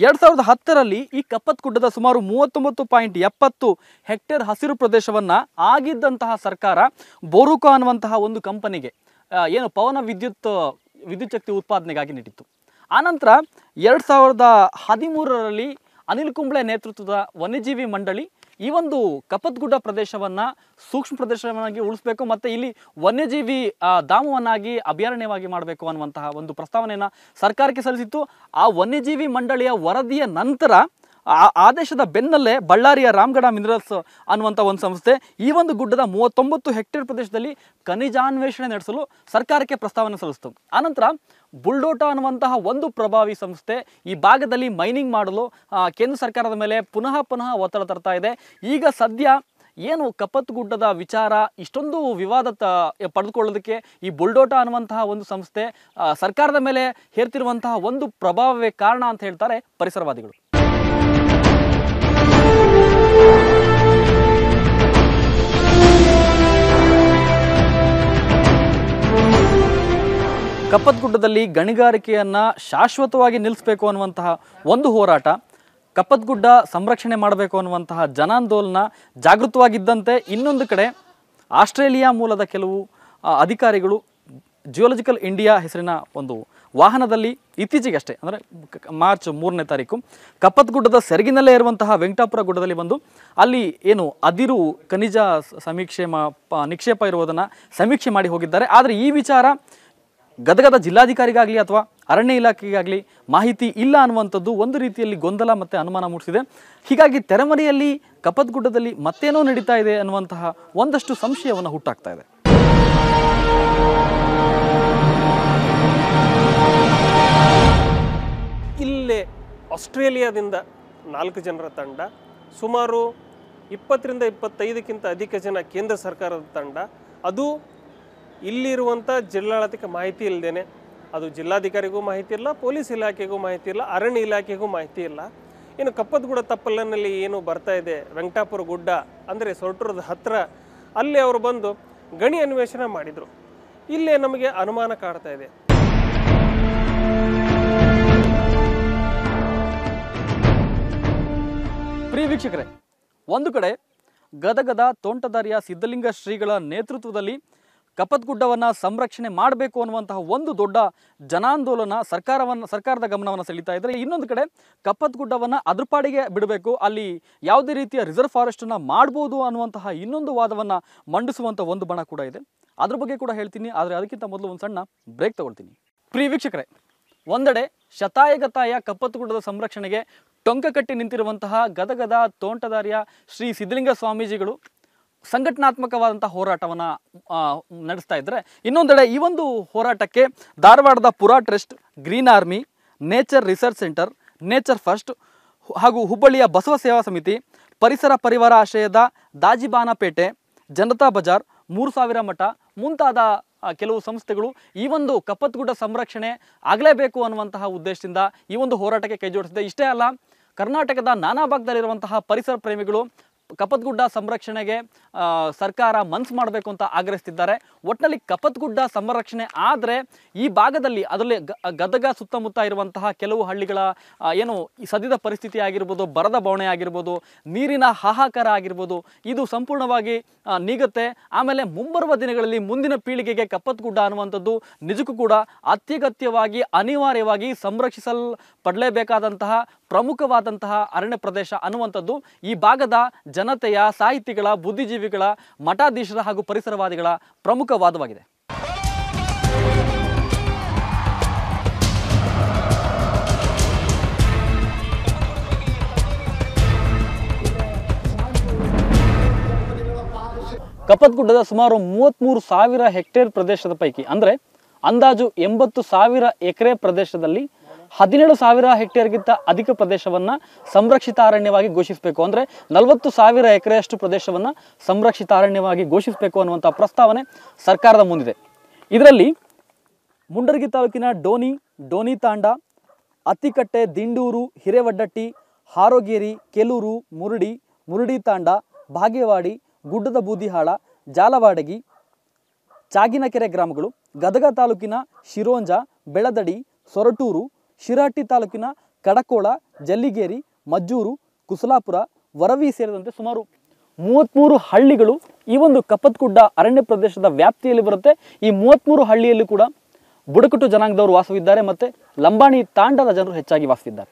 ಎರಡು ಸಾವಿರದ ಹತ್ತರಲ್ಲಿ ಈ ಕಪ್ಪತ್ ಗುಡ್ಡದ ಸುಮಾರು ಮೂವತ್ತೊಂಬತ್ತು ಪಾಯಿಂಟ್ ಎಪ್ಪತ್ತು ಹೆಕ್ಟೇರ್ ಹಸಿರು ಪ್ರದೇಶವನ್ನು ಆಗಿದ್ದಂತಹ ಸರ್ಕಾರ ಬೋರುಕಾ ಅನ್ನುವಂತಹ ಒಂದು ಕಂಪನಿಗೆ ಏನು ಪವನ ವಿದ್ಯುತ್ ವಿದ್ಯುಚ್ಛಕ್ತಿ ಉತ್ಪಾದನೆಗಾಗಿ ನೀಡಿತ್ತು ಆನಂತರ ಎರಡು ಸಾವಿರದ ಹದಿಮೂರರಲ್ಲಿ ಅನಿಲ್ ಕುಂಬ್ಳೆ ನೇತೃತ್ವದ ವನ್ಯಜೀವಿ ಮಂಡಳಿ ಈ ಒಂದು ಕಪತ್ಗುಡ್ಡ ಪ್ರದೇಶವನ್ನು ಸೂಕ್ಷ್ಮ ಪ್ರದೇಶವನ್ನಾಗಿ ಉಳಿಸ್ಬೇಕು ಮತ್ತು ಇಲ್ಲಿ ವನ್ಯಜೀವಿ ಧಾಮವನ್ನಾಗಿ ಅಭಯಾರಣ್ಯವಾಗಿ ಮಾಡಬೇಕು ಅನ್ನುವಂತಹ ಒಂದು ಪ್ರಸ್ತಾವನೆಯನ್ನು ಸರ್ಕಾರಕ್ಕೆ ಸಲ್ಲಿಸಿತ್ತು ಆ ವನ್ಯಜೀವಿ ಮಂಡಳಿಯ ವರದಿಯ ನಂತರ ಆದೇಶದ ಬೆನ್ನಲ್ಲೇ ಬಳ್ಳಾರಿಯ ರಾಮಗಢ ಮಿನರಲ್ಸ್ ಅನ್ನುವಂಥ ಒಂದು ಸಂಸ್ಥೆ ಈ ಒಂದು ಗುಡ್ಡದ ಮೂವತ್ತೊಂಬತ್ತು ಹೆಕ್ಟೇರ್ ಪ್ರದೇಶದಲ್ಲಿ ಖನಿಜಾನ್ವೇಷಣೆ ನಡೆಸಲು ಸರ್ಕಾರಕ್ಕೆ ಪ್ರಸ್ತಾವನೆ ಸಲ್ಲಿಸಿತು ಆನಂತರ ಬುಲ್ಡೋಟ ಅನ್ನುವಂತಹ ಒಂದು ಪ್ರಭಾವಿ ಸಂಸ್ಥೆ ಈ ಭಾಗದಲ್ಲಿ ಮೈನಿಂಗ್ ಮಾಡಲು ಕೇಂದ್ರ ಸರ್ಕಾರದ ಮೇಲೆ ಪುನಃ ಪುನಃ ಒತ್ತಡ ತರ್ತಾ ಇದೆ ಈಗ ಸದ್ಯ ಏನು ಗುಡ್ಡದ ವಿಚಾರ ಇಷ್ಟೊಂದು ವಿವಾದ ಪಡೆದುಕೊಳ್ಳೋದಕ್ಕೆ ಈ ಬುಲ್ಡೋಟ ಅನ್ನುವಂತಹ ಒಂದು ಸಂಸ್ಥೆ ಸರ್ಕಾರದ ಮೇಲೆ ಹೇರ್ತಿರುವಂತಹ ಒಂದು ಪ್ರಭಾವವೇ ಕಾರಣ ಅಂತ ಹೇಳ್ತಾರೆ ಪರಿಸರವಾದಿಗಳು ಕಪ್ಪತ್ಗುಡ್ಡದಲ್ಲಿ ಗಣಿಗಾರಿಕೆಯನ್ನು ಶಾಶ್ವತವಾಗಿ ನಿಲ್ಲಿಸಬೇಕು ಅನ್ನುವಂತಹ ಒಂದು ಹೋರಾಟ ಕಪ್ಪತ್ಗುಡ್ಡ ಸಂರಕ್ಷಣೆ ಮಾಡಬೇಕು ಅನ್ನುವಂತಹ ಜನಾಂದೋಲನ ಜಾಗೃತವಾಗಿದ್ದಂತೆ ಇನ್ನೊಂದು ಕಡೆ ಆಸ್ಟ್ರೇಲಿಯಾ ಮೂಲದ ಕೆಲವು ಅಧಿಕಾರಿಗಳು ಜಿಯೋಲಜಿಕಲ್ ಇಂಡಿಯಾ ಹೆಸರಿನ ಒಂದು ವಾಹನದಲ್ಲಿ ಇತ್ತೀಚೆಗಷ್ಟೇ ಅಂದರೆ ಮಾರ್ಚ್ ಮೂರನೇ ತಾರೀಕು ಕಪ್ಪತ್ಗುಡ್ಡದ ಸೆರಗಿನಲ್ಲೇ ಇರುವಂತಹ ವೆಂಕಟಾಪುರ ಗುಡ್ಡದಲ್ಲಿ ಬಂದು ಅಲ್ಲಿ ಏನು ಅದಿರು ಖನಿಜ ಸಮೀಕ್ಷೆ ನಿಕ್ಷೇಪ ಇರುವುದನ್ನು ಸಮೀಕ್ಷೆ ಮಾಡಿ ಹೋಗಿದ್ದಾರೆ ಆದರೆ ಈ ವಿಚಾರ ಗದಗದ ಜಿಲ್ಲಾಧಿಕಾರಿಗಾಗಲಿ ಅಥವಾ ಅರಣ್ಯ ಇಲಾಖೆಗಾಗಲಿ ಮಾಹಿತಿ ಇಲ್ಲ ಅನ್ನುವಂಥದ್ದು ಒಂದು ರೀತಿಯಲ್ಲಿ ಗೊಂದಲ ಮತ್ತು ಅನುಮಾನ ಮೂಡಿಸಿದೆ ಹೀಗಾಗಿ ತೆರೆಮನೆಯಲ್ಲಿ ಕಪತ್ಗುಡ್ಡದಲ್ಲಿ ಮತ್ತೇನೋ ನಡೀತಾ ಇದೆ ಅನ್ನುವಂತಹ ಒಂದಷ್ಟು ಸಂಶಯವನ್ನು ಹುಟ್ಟಾಗ್ತಾ ಇದೆ ಇಲ್ಲೇ ಆಸ್ಟ್ರೇಲಿಯಾದಿಂದ ನಾಲ್ಕು ಜನರ ತಂಡ ಸುಮಾರು ಇಪ್ಪತ್ತರಿಂದ ಇಪ್ಪತ್ತೈದಕ್ಕಿಂತ ಅಧಿಕ ಜನ ಕೇಂದ್ರ ಸರ್ಕಾರದ ತಂಡ ಅದು ಇಲ್ಲಿರುವಂಥ ಜಿಲ್ಲಾಡಳಿತಕ್ಕೆ ಮಾಹಿತಿ ಇಲ್ಲದೇನೆ ಅದು ಜಿಲ್ಲಾಧಿಕಾರಿಗೂ ಮಾಹಿತಿ ಇಲ್ಲ ಪೊಲೀಸ್ ಇಲಾಖೆಗೂ ಮಾಹಿತಿ ಇಲ್ಲ ಅರಣ್ಯ ಇಲಾಖೆಗೂ ಮಾಹಿತಿ ಇಲ್ಲ ಇನ್ನು ಕಪ್ಪದಗುಡ ತಪ್ಪಲಿನಲ್ಲಿ ಏನು ಬರ್ತಾ ಇದೆ ವೆಂಕಟಾಪುರ ಗುಡ್ಡ ಅಂದರೆ ಸೊರಟೂರದ ಹತ್ತಿರ ಅಲ್ಲಿ ಅವರು ಬಂದು ಗಣಿ ಅನ್ವೇಷಣೆ ಮಾಡಿದರು ಇಲ್ಲೇ ನಮಗೆ ಅನುಮಾನ ಕಾಡ್ತಾ ಇದೆ ಪ್ರಿಯ ವೀಕ್ಷಕರೇ ಒಂದು ಕಡೆ ಗದಗದ ತೋಂಟದಾರಿಯ ಸಿದ್ಧಲಿಂಗ ಶ್ರೀಗಳ ನೇತೃತ್ವದಲ್ಲಿ ಗುಡ್ಡವನ್ನು ಸಂರಕ್ಷಣೆ ಮಾಡಬೇಕು ಅನ್ನುವಂತಹ ಒಂದು ದೊಡ್ಡ ಜನಾಂದೋಲನ ಸರ್ಕಾರವನ್ನು ಸರ್ಕಾರದ ಗಮನವನ್ನು ಸೆಳೀತಾ ಇದ್ದಾರೆ ಇನ್ನೊಂದು ಕಡೆ ಕಪ್ಪತ್ಗುಡ್ಡವನ್ನು ಅದ್ರಪಾಡಿಗೆ ಬಿಡಬೇಕು ಅಲ್ಲಿ ಯಾವುದೇ ರೀತಿಯ ರಿಸರ್ವ್ ಫಾರೆಸ್ಟನ್ನು ಮಾಡ್ಬೋದು ಅನ್ನುವಂತಹ ಇನ್ನೊಂದು ವಾದವನ್ನು ಮಂಡಿಸುವಂಥ ಒಂದು ಬಣ ಕೂಡ ಇದೆ ಅದ್ರ ಬಗ್ಗೆ ಕೂಡ ಹೇಳ್ತೀನಿ ಆದರೆ ಅದಕ್ಕಿಂತ ಮೊದಲು ಒಂದು ಸಣ್ಣ ಬ್ರೇಕ್ ತಗೊಳ್ತೀನಿ ಪ್ರಿಯ ವೀಕ್ಷಕರೇ ಒಂದೆಡೆ ಶತಾಯಗತಾಯ ಗುಡ್ಡದ ಸಂರಕ್ಷಣೆಗೆ ಟೊಂಕ ಕಟ್ಟಿ ನಿಂತಿರುವಂತಹ ಗದಗದ ತೋಂಟದಾರ್ಯ ಶ್ರೀ ಸಿದ್ಧಲಿಂಗ ಸ್ವಾಮೀಜಿಗಳು ಸಂಘಟನಾತ್ಮಕವಾದಂಥ ಹೋರಾಟವನ್ನು ನಡೆಸ್ತಾ ಇದ್ರೆ ಇನ್ನೊಂದೆಡೆ ಈ ಒಂದು ಹೋರಾಟಕ್ಕೆ ಧಾರವಾಡದ ಪುರಾ trust green army nature research center nature first ಹಾಗೂ ಹುಬ್ಬಳ್ಳಿಯ ಬಸವ ಸೇವಾ ಸಮಿತಿ ಪರಿಸರ ಪರಿವಾರ ಆಶ್ರಯದ ದಾಜಿಬಾನಪೇಟೆ ಜನತಾ ಬಜಾರ್ ಮೂರು ಸಾವಿರ ಮಠ ಮುಂತಾದ ಕೆಲವು ಸಂಸ್ಥೆಗಳು ಈ ಒಂದು ಕಪ್ಪತ್ಗುಡ್ಡ ಸಂರಕ್ಷಣೆ ಆಗಲೇಬೇಕು ಅನ್ನುವಂತಹ ಉದ್ದೇಶದಿಂದ ಈ ಒಂದು ಹೋರಾಟಕ್ಕೆ ಕೈಜೋಡಿಸಿದೆ ಇಷ್ಟೇ ಅಲ್ಲ ಕರ್ನಾಟಕದ ನಾನಾ ಭಾಗದಲ್ಲಿರುವಂತಹ ಪರಿಸರ ಪ್ರೇಮಿಗಳು ಕಪತ್ಗುಡ್ಡ ಸಂರಕ್ಷಣೆಗೆ ಸರ್ಕಾರ ಮನ್ಸು ಮಾಡಬೇಕು ಅಂತ ಆಗ್ರಹಿಸ್ತಿದ್ದಾರೆ ಒಟ್ಟಿನಲ್ಲಿ ಕಪತ್ಗುಡ್ಡ ಸಂರಕ್ಷಣೆ ಆದರೆ ಈ ಭಾಗದಲ್ಲಿ ಅದರಲ್ಲಿ ಗದಗ ಸುತ್ತಮುತ್ತ ಇರುವಂತಹ ಕೆಲವು ಹಳ್ಳಿಗಳ ಏನು ಸದ್ಯದ ಪರಿಸ್ಥಿತಿ ಆಗಿರ್ಬೋದು ಬರದ ಬವಣೆ ಆಗಿರ್ಬೋದು ನೀರಿನ ಹಾಹಾಕಾರ ಆಗಿರ್ಬೋದು ಇದು ಸಂಪೂರ್ಣವಾಗಿ ನೀಗತ್ತೆ ಆಮೇಲೆ ಮುಂಬರುವ ದಿನಗಳಲ್ಲಿ ಮುಂದಿನ ಪೀಳಿಗೆಗೆ ಕಪ್ಪತ್ಗುಡ್ಡ ಅನ್ನುವಂಥದ್ದು ನಿಜಕ್ಕೂ ಕೂಡ ಅತ್ಯಗತ್ಯವಾಗಿ ಅನಿವಾರ್ಯವಾಗಿ ಸಂರಕ್ಷಿಸಲ್ಪಡಲೇಬೇಕಾದಂತಹ ಪ್ರಮುಖವಾದಂತಹ ಅರಣ್ಯ ಪ್ರದೇಶ ಅನ್ನುವಂಥದ್ದು ಈ ಭಾಗದ ಜನತೆಯ ಸಾಹಿತಿಗಳ ಬುದ್ಧಿಜೀವಿಗಳ ಮಠಾಧೀಶರ ಹಾಗೂ ಪರಿಸರವಾದಿಗಳ ಪ್ರಮುಖ ವಾದವಾಗಿದೆ ಕಪ್ಪತ್ಗುಡ್ಡದ ಸುಮಾರು ಮೂವತ್ತ್ಮೂರು ಸಾವಿರ ಹೆಕ್ಟೇರ್ ಪ್ರದೇಶದ ಪೈಕಿ ಅಂದರೆ ಅಂದಾಜು ಎಂಬತ್ತು ಸಾವಿರ ಎಕರೆ ಪ್ರದೇಶದಲ್ಲಿ ಹದಿನೇಳು ಸಾವಿರ ಹೆಕ್ಟೇರ್ಗಿಂತ ಅಧಿಕ ಪ್ರದೇಶವನ್ನು ಸಂರಕ್ಷಿತ ಅರಣ್ಯವಾಗಿ ಘೋಷಿಸಬೇಕು ಅಂದರೆ ನಲವತ್ತು ಸಾವಿರ ಎಕರೆಯಷ್ಟು ಪ್ರದೇಶವನ್ನು ಸಂರಕ್ಷಿತ ಅರಣ್ಯವಾಗಿ ಘೋಷಿಸಬೇಕು ಅನ್ನುವಂಥ ಪ್ರಸ್ತಾವನೆ ಸರ್ಕಾರದ ಮುಂದಿದೆ ಇದರಲ್ಲಿ ಮುಂಡರಗಿ ತಾಲೂಕಿನ ಡೋನಿ ಡೋನಿ ತಾಂಡ ಅತ್ತಿಕಟ್ಟೆ ದಿಂಡೂರು ಹಿರೇವಡ್ಡಟ್ಟಿ ಹಾರೋಗೇರಿ ಕೆಲೂರು ಮುರುಡಿ ಮುರುಡಿ ತಾಂಡ ಭಾಗ್ಯವಾಡಿ ಗುಡ್ಡದ ಬೂದಿಹಾಳ ಜಾಲವಾಡಗಿ ಚಾಗಿನಕೆರೆ ಗ್ರಾಮಗಳು ಗದಗ ತಾಲೂಕಿನ ಶಿರೋಂಜ ಬೆಳದಡಿ ಸೊರಟೂರು ಶಿರಾಟಿ ತಾಲೂಕಿನ ಕಡಕೋಳ ಜಲ್ಲಿಗೇರಿ ಮಜ್ಜೂರು ಕುಸಲಾಪುರ ವರವಿ ಸೇರಿದಂತೆ ಸುಮಾರು ಮೂವತ್ತ್ಮೂರು ಹಳ್ಳಿಗಳು ಈ ಒಂದು ಕಪ್ಪತ್ಗುಡ್ಡ ಅರಣ್ಯ ಪ್ರದೇಶದ ವ್ಯಾಪ್ತಿಯಲ್ಲಿ ಬರುತ್ತೆ ಈ ಮೂವತ್ತ್ಮೂರು ಹಳ್ಳಿಯಲ್ಲಿ ಕೂಡ ಬುಡಕಟ್ಟು ಜನಾಂಗದವರು ವಾಸವಿದ್ದಾರೆ ಮತ್ತು ಲಂಬಾಣಿ ತಾಂಡದ ಜನರು ಹೆಚ್ಚಾಗಿ ವಾಸಿಸಿದ್ದಾರೆ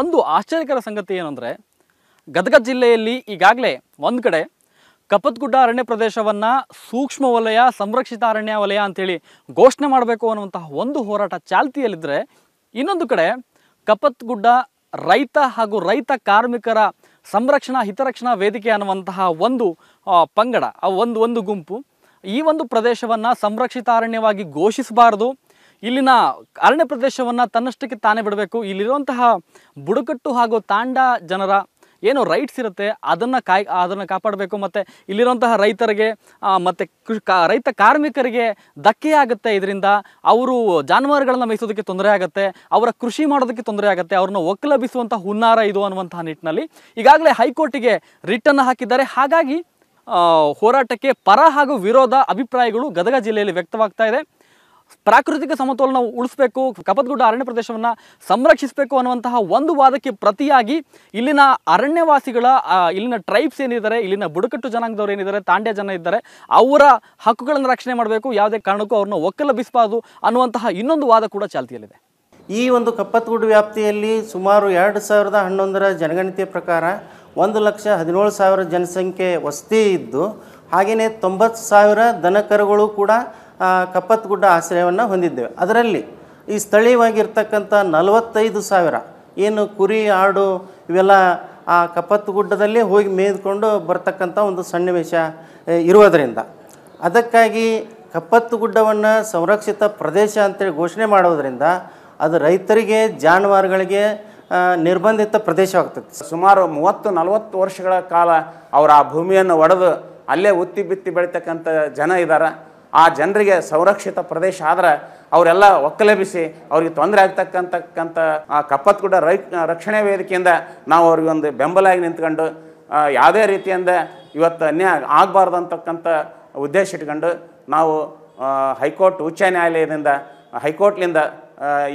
ಒಂದು ಆಶ್ಚರ್ಯಕರ ಸಂಗತಿ ಏನಂದ್ರೆ ಗದಗ ಜಿಲ್ಲೆಯಲ್ಲಿ ಈಗಾಗಲೇ ಒಂದು ಕಡೆ ಕಪ್ಪತ್ಗುಡ್ಡ ಅರಣ್ಯ ಪ್ರದೇಶವನ್ನು ಸೂಕ್ಷ್ಮ ವಲಯ ಸಂರಕ್ಷಿತ ಅರಣ್ಯ ವಲಯ ಅಂತೇಳಿ ಘೋಷಣೆ ಮಾಡಬೇಕು ಅನ್ನುವಂತಹ ಒಂದು ಹೋರಾಟ ಚಾಲ್ತಿಯಲ್ಲಿದ್ದರೆ ಇನ್ನೊಂದು ಕಡೆ ಕಪ್ಪತ್ಗುಡ್ಡ ರೈತ ಹಾಗೂ ರೈತ ಕಾರ್ಮಿಕರ ಸಂರಕ್ಷಣಾ ಹಿತರಕ್ಷಣಾ ವೇದಿಕೆ ಅನ್ನುವಂತಹ ಒಂದು ಪಂಗಡ ಆ ಒಂದು ಒಂದು ಗುಂಪು ಈ ಒಂದು ಪ್ರದೇಶವನ್ನು ಸಂರಕ್ಷಿತ ಅರಣ್ಯವಾಗಿ ಘೋಷಿಸಬಾರ್ದು ಇಲ್ಲಿನ ಅರಣ್ಯ ಪ್ರದೇಶವನ್ನು ತನ್ನಷ್ಟಕ್ಕೆ ತಾನೇ ಬಿಡಬೇಕು ಇಲ್ಲಿರುವಂತಹ ಬುಡಕಟ್ಟು ಹಾಗೂ ತಾಂಡ ಜನರ ಏನು ರೈಟ್ಸ್ ಇರುತ್ತೆ ಅದನ್ನು ಕಾಯ್ ಅದನ್ನು ಕಾಪಾಡಬೇಕು ಮತ್ತು ಇಲ್ಲಿರುವಂತಹ ರೈತರಿಗೆ ಮತ್ತು ರೈತ ಕಾರ್ಮಿಕರಿಗೆ ಧಕ್ಕೆಯಾಗುತ್ತೆ ಇದರಿಂದ ಅವರು ಜಾನುವಾರುಗಳನ್ನು ಮೇಯಿಸೋದಕ್ಕೆ ತೊಂದರೆ ಆಗುತ್ತೆ ಅವರ ಕೃಷಿ ಮಾಡೋದಕ್ಕೆ ತೊಂದರೆ ಆಗುತ್ತೆ ಅವ್ರನ್ನ ಒಕ್ಕಲಭಿಸುವಂಥ ಹುನ್ನಾರ ಇದು ಅನ್ನುವಂತಹ ನಿಟ್ಟಿನಲ್ಲಿ ಈಗಾಗಲೇ ಹೈಕೋರ್ಟಿಗೆ ರಿಟನ್ನು ಹಾಕಿದ್ದಾರೆ ಹಾಗಾಗಿ ಹೋರಾಟಕ್ಕೆ ಪರ ಹಾಗೂ ವಿರೋಧ ಅಭಿಪ್ರಾಯಗಳು ಗದಗ ಜಿಲ್ಲೆಯಲ್ಲಿ ವ್ಯಕ್ತವಾಗ್ತಾ ಇದೆ ಪ್ರಾಕೃತಿಕ ಸಮತೋಲನ ಉಳಿಸಬೇಕು ಕಪತ್ಗುಡ್ಡ ಅರಣ್ಯ ಪ್ರದೇಶವನ್ನು ಸಂರಕ್ಷಿಸಬೇಕು ಅನ್ನುವಂತಹ ಒಂದು ವಾದಕ್ಕೆ ಪ್ರತಿಯಾಗಿ ಇಲ್ಲಿನ ಅರಣ್ಯವಾಸಿಗಳ ಇಲ್ಲಿನ ಟ್ರೈಬ್ಸ್ ಏನಿದ್ದಾರೆ ಇಲ್ಲಿನ ಬುಡಕಟ್ಟು ಜನಾಂಗದವರು ಏನಿದ್ದಾರೆ ತಾಂಡ್ಯ ಜನ ಇದ್ದಾರೆ ಅವರ ಹಕ್ಕುಗಳನ್ನು ರಕ್ಷಣೆ ಮಾಡಬೇಕು ಯಾವುದೇ ಕಾರಣಕ್ಕೂ ಅವ್ರನ್ನ ಒಕ್ಕಲಬಿಸಬಾರ್ದು ಅನ್ನುವಂತಹ ಇನ್ನೊಂದು ವಾದ ಕೂಡ ಚಾಲ್ತಿಯಲ್ಲಿದೆ ಈ ಒಂದು ಕಪ್ಪತ್ಗುಡ್ಡು ವ್ಯಾಪ್ತಿಯಲ್ಲಿ ಸುಮಾರು ಎರಡು ಸಾವಿರದ ಹನ್ನೊಂದರ ಜನಗಣತಿಯ ಪ್ರಕಾರ ಒಂದು ಲಕ್ಷ ಹದಿನೇಳು ಸಾವಿರ ಜನಸಂಖ್ಯೆ ವಸತಿ ಇದ್ದು ಹಾಗೆಯೇ ತೊಂಬತ್ತು ಸಾವಿರ ದನಕರುಗಳು ಕೂಡ ಗುಡ್ಡ ಆಶ್ರಯವನ್ನು ಹೊಂದಿದ್ದೇವೆ ಅದರಲ್ಲಿ ಈ ಸ್ಥಳೀಯವಾಗಿರ್ತಕ್ಕಂಥ ನಲವತ್ತೈದು ಸಾವಿರ ಏನು ಕುರಿ ಆಡು ಇವೆಲ್ಲ ಆ ಗುಡ್ಡದಲ್ಲಿ ಹೋಗಿ ಮೇಯ್ದುಕೊಂಡು ಬರ್ತಕ್ಕಂಥ ಒಂದು ಸನ್ನಿವೇಶ ಇರುವುದರಿಂದ ಅದಕ್ಕಾಗಿ ಕಪ್ಪತ್ತುಗುಡ್ಡವನ್ನು ಸಂರಕ್ಷಿತ ಪ್ರದೇಶ ಅಂತೇಳಿ ಘೋಷಣೆ ಮಾಡೋದರಿಂದ ಅದು ರೈತರಿಗೆ ಜಾನುವಾರುಗಳಿಗೆ ನಿರ್ಬಂಧಿತ ಪ್ರದೇಶವಾಗ್ತದೆ ಸುಮಾರು ಮೂವತ್ತು ನಲವತ್ತು ವರ್ಷಗಳ ಕಾಲ ಅವರು ಆ ಭೂಮಿಯನ್ನು ಒಡೆದು ಅಲ್ಲೇ ಉತ್ತಿ ಬಿತ್ತಿ ಬೆಳಿತಕ್ಕಂಥ ಜನ ಇದ್ದಾರೆ ಆ ಜನರಿಗೆ ಸಂರಕ್ಷಿತ ಪ್ರದೇಶ ಆದರೆ ಅವರೆಲ್ಲ ಒಕ್ಕಲೆಬಿಸಿ ಅವ್ರಿಗೆ ತೊಂದರೆ ಆಗ್ತಕ್ಕಂತಕ್ಕಂಥ ಆ ಕಪ್ಪತ್ಗುಡ್ಡ ರೈ ರಕ್ಷಣೆ ವೇದಿಕೆಯಿಂದ ನಾವು ಒಂದು ಬೆಂಬಲವಾಗಿ ನಿಂತ್ಕೊಂಡು ಯಾವುದೇ ರೀತಿಯಿಂದ ಇವತ್ತು ಅನ್ಯ ಆಗಬಾರ್ದು ಅಂತಕ್ಕಂಥ ಉದ್ದೇಶ ಇಟ್ಕೊಂಡು ನಾವು ಹೈಕೋರ್ಟ್ ಉಚ್ಚ ನ್ಯಾಯಾಲಯದಿಂದ ಹೈಕೋರ್ಟ್ಲಿಂದ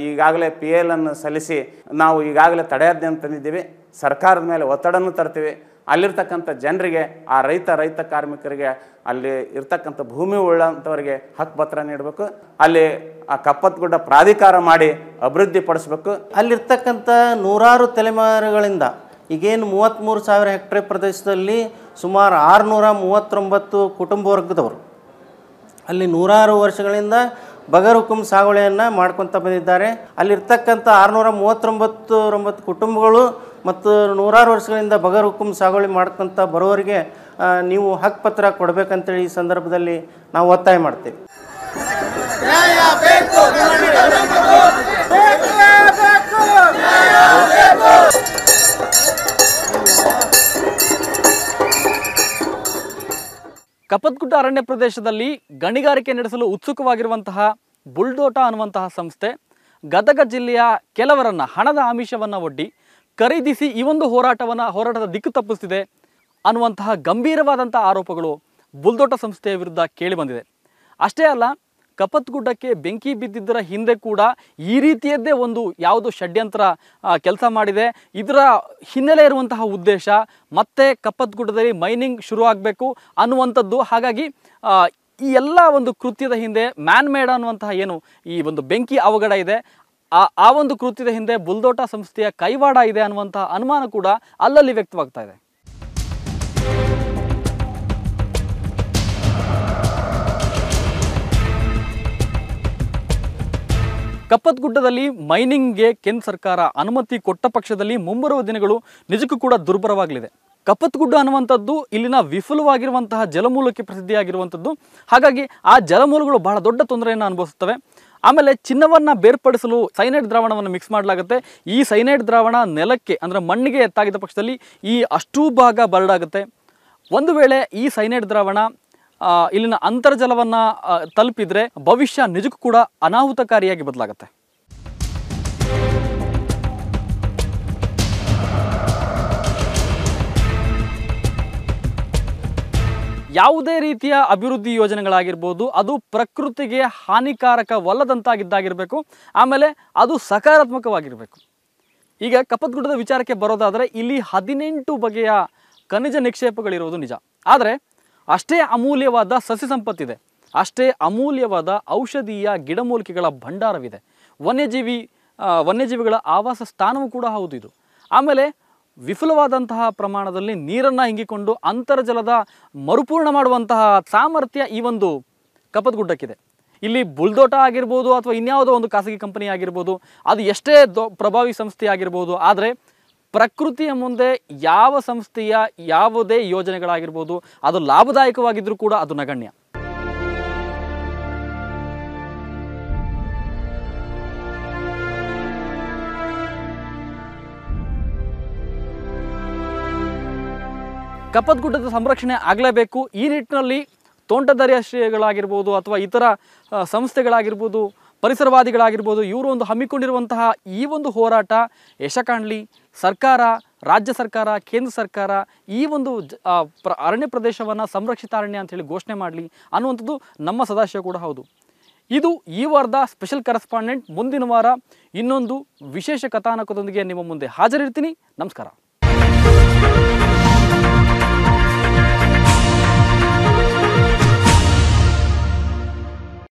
ಈಗಾಗಲೇ ಪಿ ಅನ್ನು ಸಲ್ಲಿಸಿ ನಾವು ಈಗಾಗಲೇ ತಡೆಯಾಜ್ಞೆ ತಂದಿದ್ದೀವಿ ಸರ್ಕಾರದ ಮೇಲೆ ಒತ್ತಡವನ್ನು ತರ್ತೀವಿ ಅಲ್ಲಿರ್ತಕ್ಕಂಥ ಜನರಿಗೆ ಆ ರೈತ ರೈತ ಕಾರ್ಮಿಕರಿಗೆ ಅಲ್ಲಿ ಇರ್ತಕ್ಕಂಥ ಭೂಮಿ ಉಳ್ಳಂಥವ್ರಿಗೆ ಪತ್ರ ನೀಡಬೇಕು ಅಲ್ಲಿ ಆ ಕಪ್ಪತ್ಗುಡ್ಡ ಪ್ರಾಧಿಕಾರ ಮಾಡಿ ಅಭಿವೃದ್ಧಿ ಪಡಿಸ್ಬೇಕು ಅಲ್ಲಿರ್ತಕ್ಕಂಥ ನೂರಾರು ತಲೆಮಾರುಗಳಿಂದ ಈಗೇನು ಮೂವತ್ತ್ಮೂರು ಸಾವಿರ ಹೆಕ್ಟ್ರೆ ಪ್ರದೇಶದಲ್ಲಿ ಸುಮಾರು ಆರುನೂರ ಮೂವತ್ತೊಂಬತ್ತು ಕುಟುಂಬ ವರ್ಗದವರು ಅಲ್ಲಿ ನೂರಾರು ವರ್ಷಗಳಿಂದ ಬಗರ್ ಹುಕುಂ ಸಾಗುವಳಿಯನ್ನು ಮಾಡ್ಕೊತ ಬಂದಿದ್ದಾರೆ ಅಲ್ಲಿರ್ತಕ್ಕಂಥ ಆರುನೂರ ಮೂವತ್ತೊಂಬತ್ತು ಒಂಬತ್ತು ಕುಟುಂಬಗಳು ಮತ್ತು ನೂರಾರು ವರ್ಷಗಳಿಂದ ಬಗರ್ ಹುಕುಂ ಸಾಗುವಳಿ ಮಾಡ್ಕೊತ ಬರೋರಿಗೆ ನೀವು ಹಕ್ಕು ಪತ್ರ ಕೊಡಬೇಕಂತೇಳಿ ಈ ಸಂದರ್ಭದಲ್ಲಿ ನಾವು ಒತ್ತಾಯ ಮಾಡ್ತೀವಿ ಕಪತ್ಗುಡ್ಡ ಅರಣ್ಯ ಪ್ರದೇಶದಲ್ಲಿ ಗಣಿಗಾರಿಕೆ ನಡೆಸಲು ಉತ್ಸುಕವಾಗಿರುವಂತಹ ಬುಲ್ಡೋಟ ಅನ್ನುವಂತಹ ಸಂಸ್ಥೆ ಗದಗ ಜಿಲ್ಲೆಯ ಕೆಲವರನ್ನು ಹಣದ ಆಮಿಷವನ್ನು ಒಡ್ಡಿ ಖರೀದಿಸಿ ಈ ಒಂದು ಹೋರಾಟವನ್ನು ಹೋರಾಟದ ದಿಕ್ಕು ತಪ್ಪಿಸ್ತಿದೆ ಅನ್ನುವಂತಹ ಗಂಭೀರವಾದಂಥ ಆರೋಪಗಳು ಬುಲ್ದೋಟ ಸಂಸ್ಥೆಯ ವಿರುದ್ಧ ಕೇಳಿಬಂದಿದೆ ಅಷ್ಟೇ ಅಲ್ಲ ಕಪತ್ಗುಡ್ಡಕ್ಕೆ ಬೆಂಕಿ ಬಿದ್ದಿದ್ದರ ಹಿಂದೆ ಕೂಡ ಈ ರೀತಿಯದ್ದೇ ಒಂದು ಯಾವುದು ಷಡ್ಯಂತ್ರ ಕೆಲಸ ಮಾಡಿದೆ ಇದರ ಹಿನ್ನೆಲೆ ಇರುವಂತಹ ಉದ್ದೇಶ ಮತ್ತೆ ಕಪ್ಪತ್ಗುಡ್ಡದಲ್ಲಿ ಮೈನಿಂಗ್ ಶುರು ಆಗಬೇಕು ಅನ್ನುವಂಥದ್ದು ಹಾಗಾಗಿ ಈ ಎಲ್ಲ ಒಂದು ಕೃತ್ಯದ ಹಿಂದೆ ಮ್ಯಾನ್ ಮೇಡ್ ಅನ್ನುವಂತಹ ಏನು ಈ ಒಂದು ಬೆಂಕಿ ಅವಘಡ ಇದೆ ಆ ಆ ಒಂದು ಕೃತ್ಯದ ಹಿಂದೆ ಬುಲ್ದೋಟ ಸಂಸ್ಥೆಯ ಕೈವಾಡ ಇದೆ ಅನ್ನುವಂತಹ ಅನುಮಾನ ಕೂಡ ಅಲ್ಲಲ್ಲಿ ವ್ಯಕ್ತವಾಗ್ತಾ ಇದೆ ಕಪ್ಪತ್ಗುಡ್ಡದಲ್ಲಿ ಮೈನಿಂಗ್ಗೆ ಕೇಂದ್ರ ಸರ್ಕಾರ ಅನುಮತಿ ಕೊಟ್ಟ ಪಕ್ಷದಲ್ಲಿ ಮುಂಬರುವ ದಿನಗಳು ನಿಜಕ್ಕೂ ಕೂಡ ದುರ್ಬರವಾಗಲಿದೆ ಕಪ್ಪತ್ಗುಡ್ಡ ಅನ್ನುವಂಥದ್ದು ಇಲ್ಲಿನ ವಿಫುಲವಾಗಿರುವಂತಹ ಜಲಮೂಲಕ್ಕೆ ಪ್ರಸಿದ್ಧಿಯಾಗಿರುವಂಥದ್ದು ಹಾಗಾಗಿ ಆ ಜಲಮೂಲಗಳು ಬಹಳ ದೊಡ್ಡ ತೊಂದರೆಯನ್ನು ಅನುಭವಿಸುತ್ತವೆ ಆಮೇಲೆ ಚಿನ್ನವನ್ನು ಬೇರ್ಪಡಿಸಲು ಸೈನೈಡ್ ದ್ರಾವಣವನ್ನು ಮಿಕ್ಸ್ ಮಾಡಲಾಗುತ್ತೆ ಈ ಸೈನೈಡ್ ದ್ರಾವಣ ನೆಲಕ್ಕೆ ಅಂದರೆ ಮಣ್ಣಿಗೆ ಎತ್ತಾಗಿದ್ದ ಪಕ್ಷದಲ್ಲಿ ಈ ಅಷ್ಟೂ ಭಾಗ ಬರಡಾಗುತ್ತೆ ಒಂದು ವೇಳೆ ಈ ಸೈನೈಡ್ ದ್ರಾವಣ ಇಲ್ಲಿನ ಅಂತರ್ಜಲವನ್ನು ತಲುಪಿದರೆ ಭವಿಷ್ಯ ನಿಜಕ್ಕೂ ಕೂಡ ಅನಾಹುತಕಾರಿಯಾಗಿ ಬದಲಾಗುತ್ತೆ ಯಾವುದೇ ರೀತಿಯ ಅಭಿವೃದ್ಧಿ ಯೋಜನೆಗಳಾಗಿರ್ಬೋದು ಅದು ಪ್ರಕೃತಿಗೆ ಹಾನಿಕಾರಕವಲ್ಲದಂತಾಗಿದ್ದಾಗಿರಬೇಕು ಆಮೇಲೆ ಅದು ಸಕಾರಾತ್ಮಕವಾಗಿರಬೇಕು ಈಗ ಕಪ್ಪತ್ಗುಡ್ಡದ ವಿಚಾರಕ್ಕೆ ಬರೋದಾದರೆ ಇಲ್ಲಿ ಹದಿನೆಂಟು ಬಗೆಯ ಖನಿಜ ನಿಕ್ಷೇಪಗಳಿರುವುದು ನಿಜ ಆದರೆ ಅಷ್ಟೇ ಅಮೂಲ್ಯವಾದ ಸಸ್ಯ ಸಂಪತ್ತಿದೆ ಅಷ್ಟೇ ಅಮೂಲ್ಯವಾದ ಔಷಧೀಯ ಗಿಡಮೂಲಿಕೆಗಳ ಭಂಡಾರವಿದೆ ವನ್ಯಜೀವಿ ವನ್ಯಜೀವಿಗಳ ಆವಾಸ ಸ್ಥಾನವೂ ಕೂಡ ಹೌದು ಇದು ಆಮೇಲೆ ವಿಫುಲವಾದಂತಹ ಪ್ರಮಾಣದಲ್ಲಿ ನೀರನ್ನು ಹಿಂಗಿಕೊಂಡು ಅಂತರ್ಜಲದ ಮರುಪೂರ್ಣ ಮಾಡುವಂತಹ ಸಾಮರ್ಥ್ಯ ಈ ಒಂದು ಕಪ್ಪದಗುಡ್ಡಕ್ಕಿದೆ ಇಲ್ಲಿ ಬುಲ್ದೋಟ ಆಗಿರ್ಬೋದು ಅಥವಾ ಇನ್ಯಾವುದೋ ಒಂದು ಖಾಸಗಿ ಕಂಪನಿ ಆಗಿರ್ಬೋದು ಅದು ಎಷ್ಟೇ ದೊ ಪ್ರಭಾವಿ ಸಂಸ್ಥೆ ಆಗಿರ್ಬೋದು ಆದರೆ ಪ್ರಕೃತಿಯ ಮುಂದೆ ಯಾವ ಸಂಸ್ಥೆಯ ಯಾವುದೇ ಯೋಜನೆಗಳಾಗಿರ್ಬೋದು ಅದು ಲಾಭದಾಯಕವಾಗಿದ್ದರೂ ಕೂಡ ಅದು ನಗಣ್ಯ ಕಪ್ಪತ್ಗುಡ್ಡದ ಸಂರಕ್ಷಣೆ ಆಗಲೇಬೇಕು ಈ ನಿಟ್ಟಿನಲ್ಲಿ ತೋಂಟದರ್ಯ ಶ್ರೇಯಗಳಾಗಿರ್ಬೋದು ಅಥವಾ ಇತರ ಸಂಸ್ಥೆಗಳಾಗಿರ್ಬೋದು ಪರಿಸರವಾದಿಗಳಾಗಿರ್ಬೋದು ಇವರು ಒಂದು ಹಮ್ಮಿಕೊಂಡಿರುವಂತಹ ಈ ಒಂದು ಹೋರಾಟ ಯಶ ಕಾಣಲಿ ಸರ್ಕಾರ ರಾಜ್ಯ ಸರ್ಕಾರ ಕೇಂದ್ರ ಸರ್ಕಾರ ಈ ಒಂದು ಅರಣ್ಯ ಪ್ರದೇಶವನ್ನು ಸಂರಕ್ಷಿತ ಅರಣ್ಯ ಅಂತ ಹೇಳಿ ಘೋಷಣೆ ಮಾಡಲಿ ಅನ್ನುವಂಥದ್ದು ನಮ್ಮ ಸದಾಶಯ ಕೂಡ ಹೌದು ಇದು ಈ ವಾರದ ಸ್ಪೆಷಲ್ ಕರೆಸ್ಪಾಂಡೆಂಟ್ ಮುಂದಿನ ವಾರ ಇನ್ನೊಂದು ವಿಶೇಷ ಕಥಾನಕದೊಂದಿಗೆ ನಿಮ್ಮ ಮುಂದೆ ಹಾಜರಿರ್ತೀನಿ ನಮಸ್ಕಾರ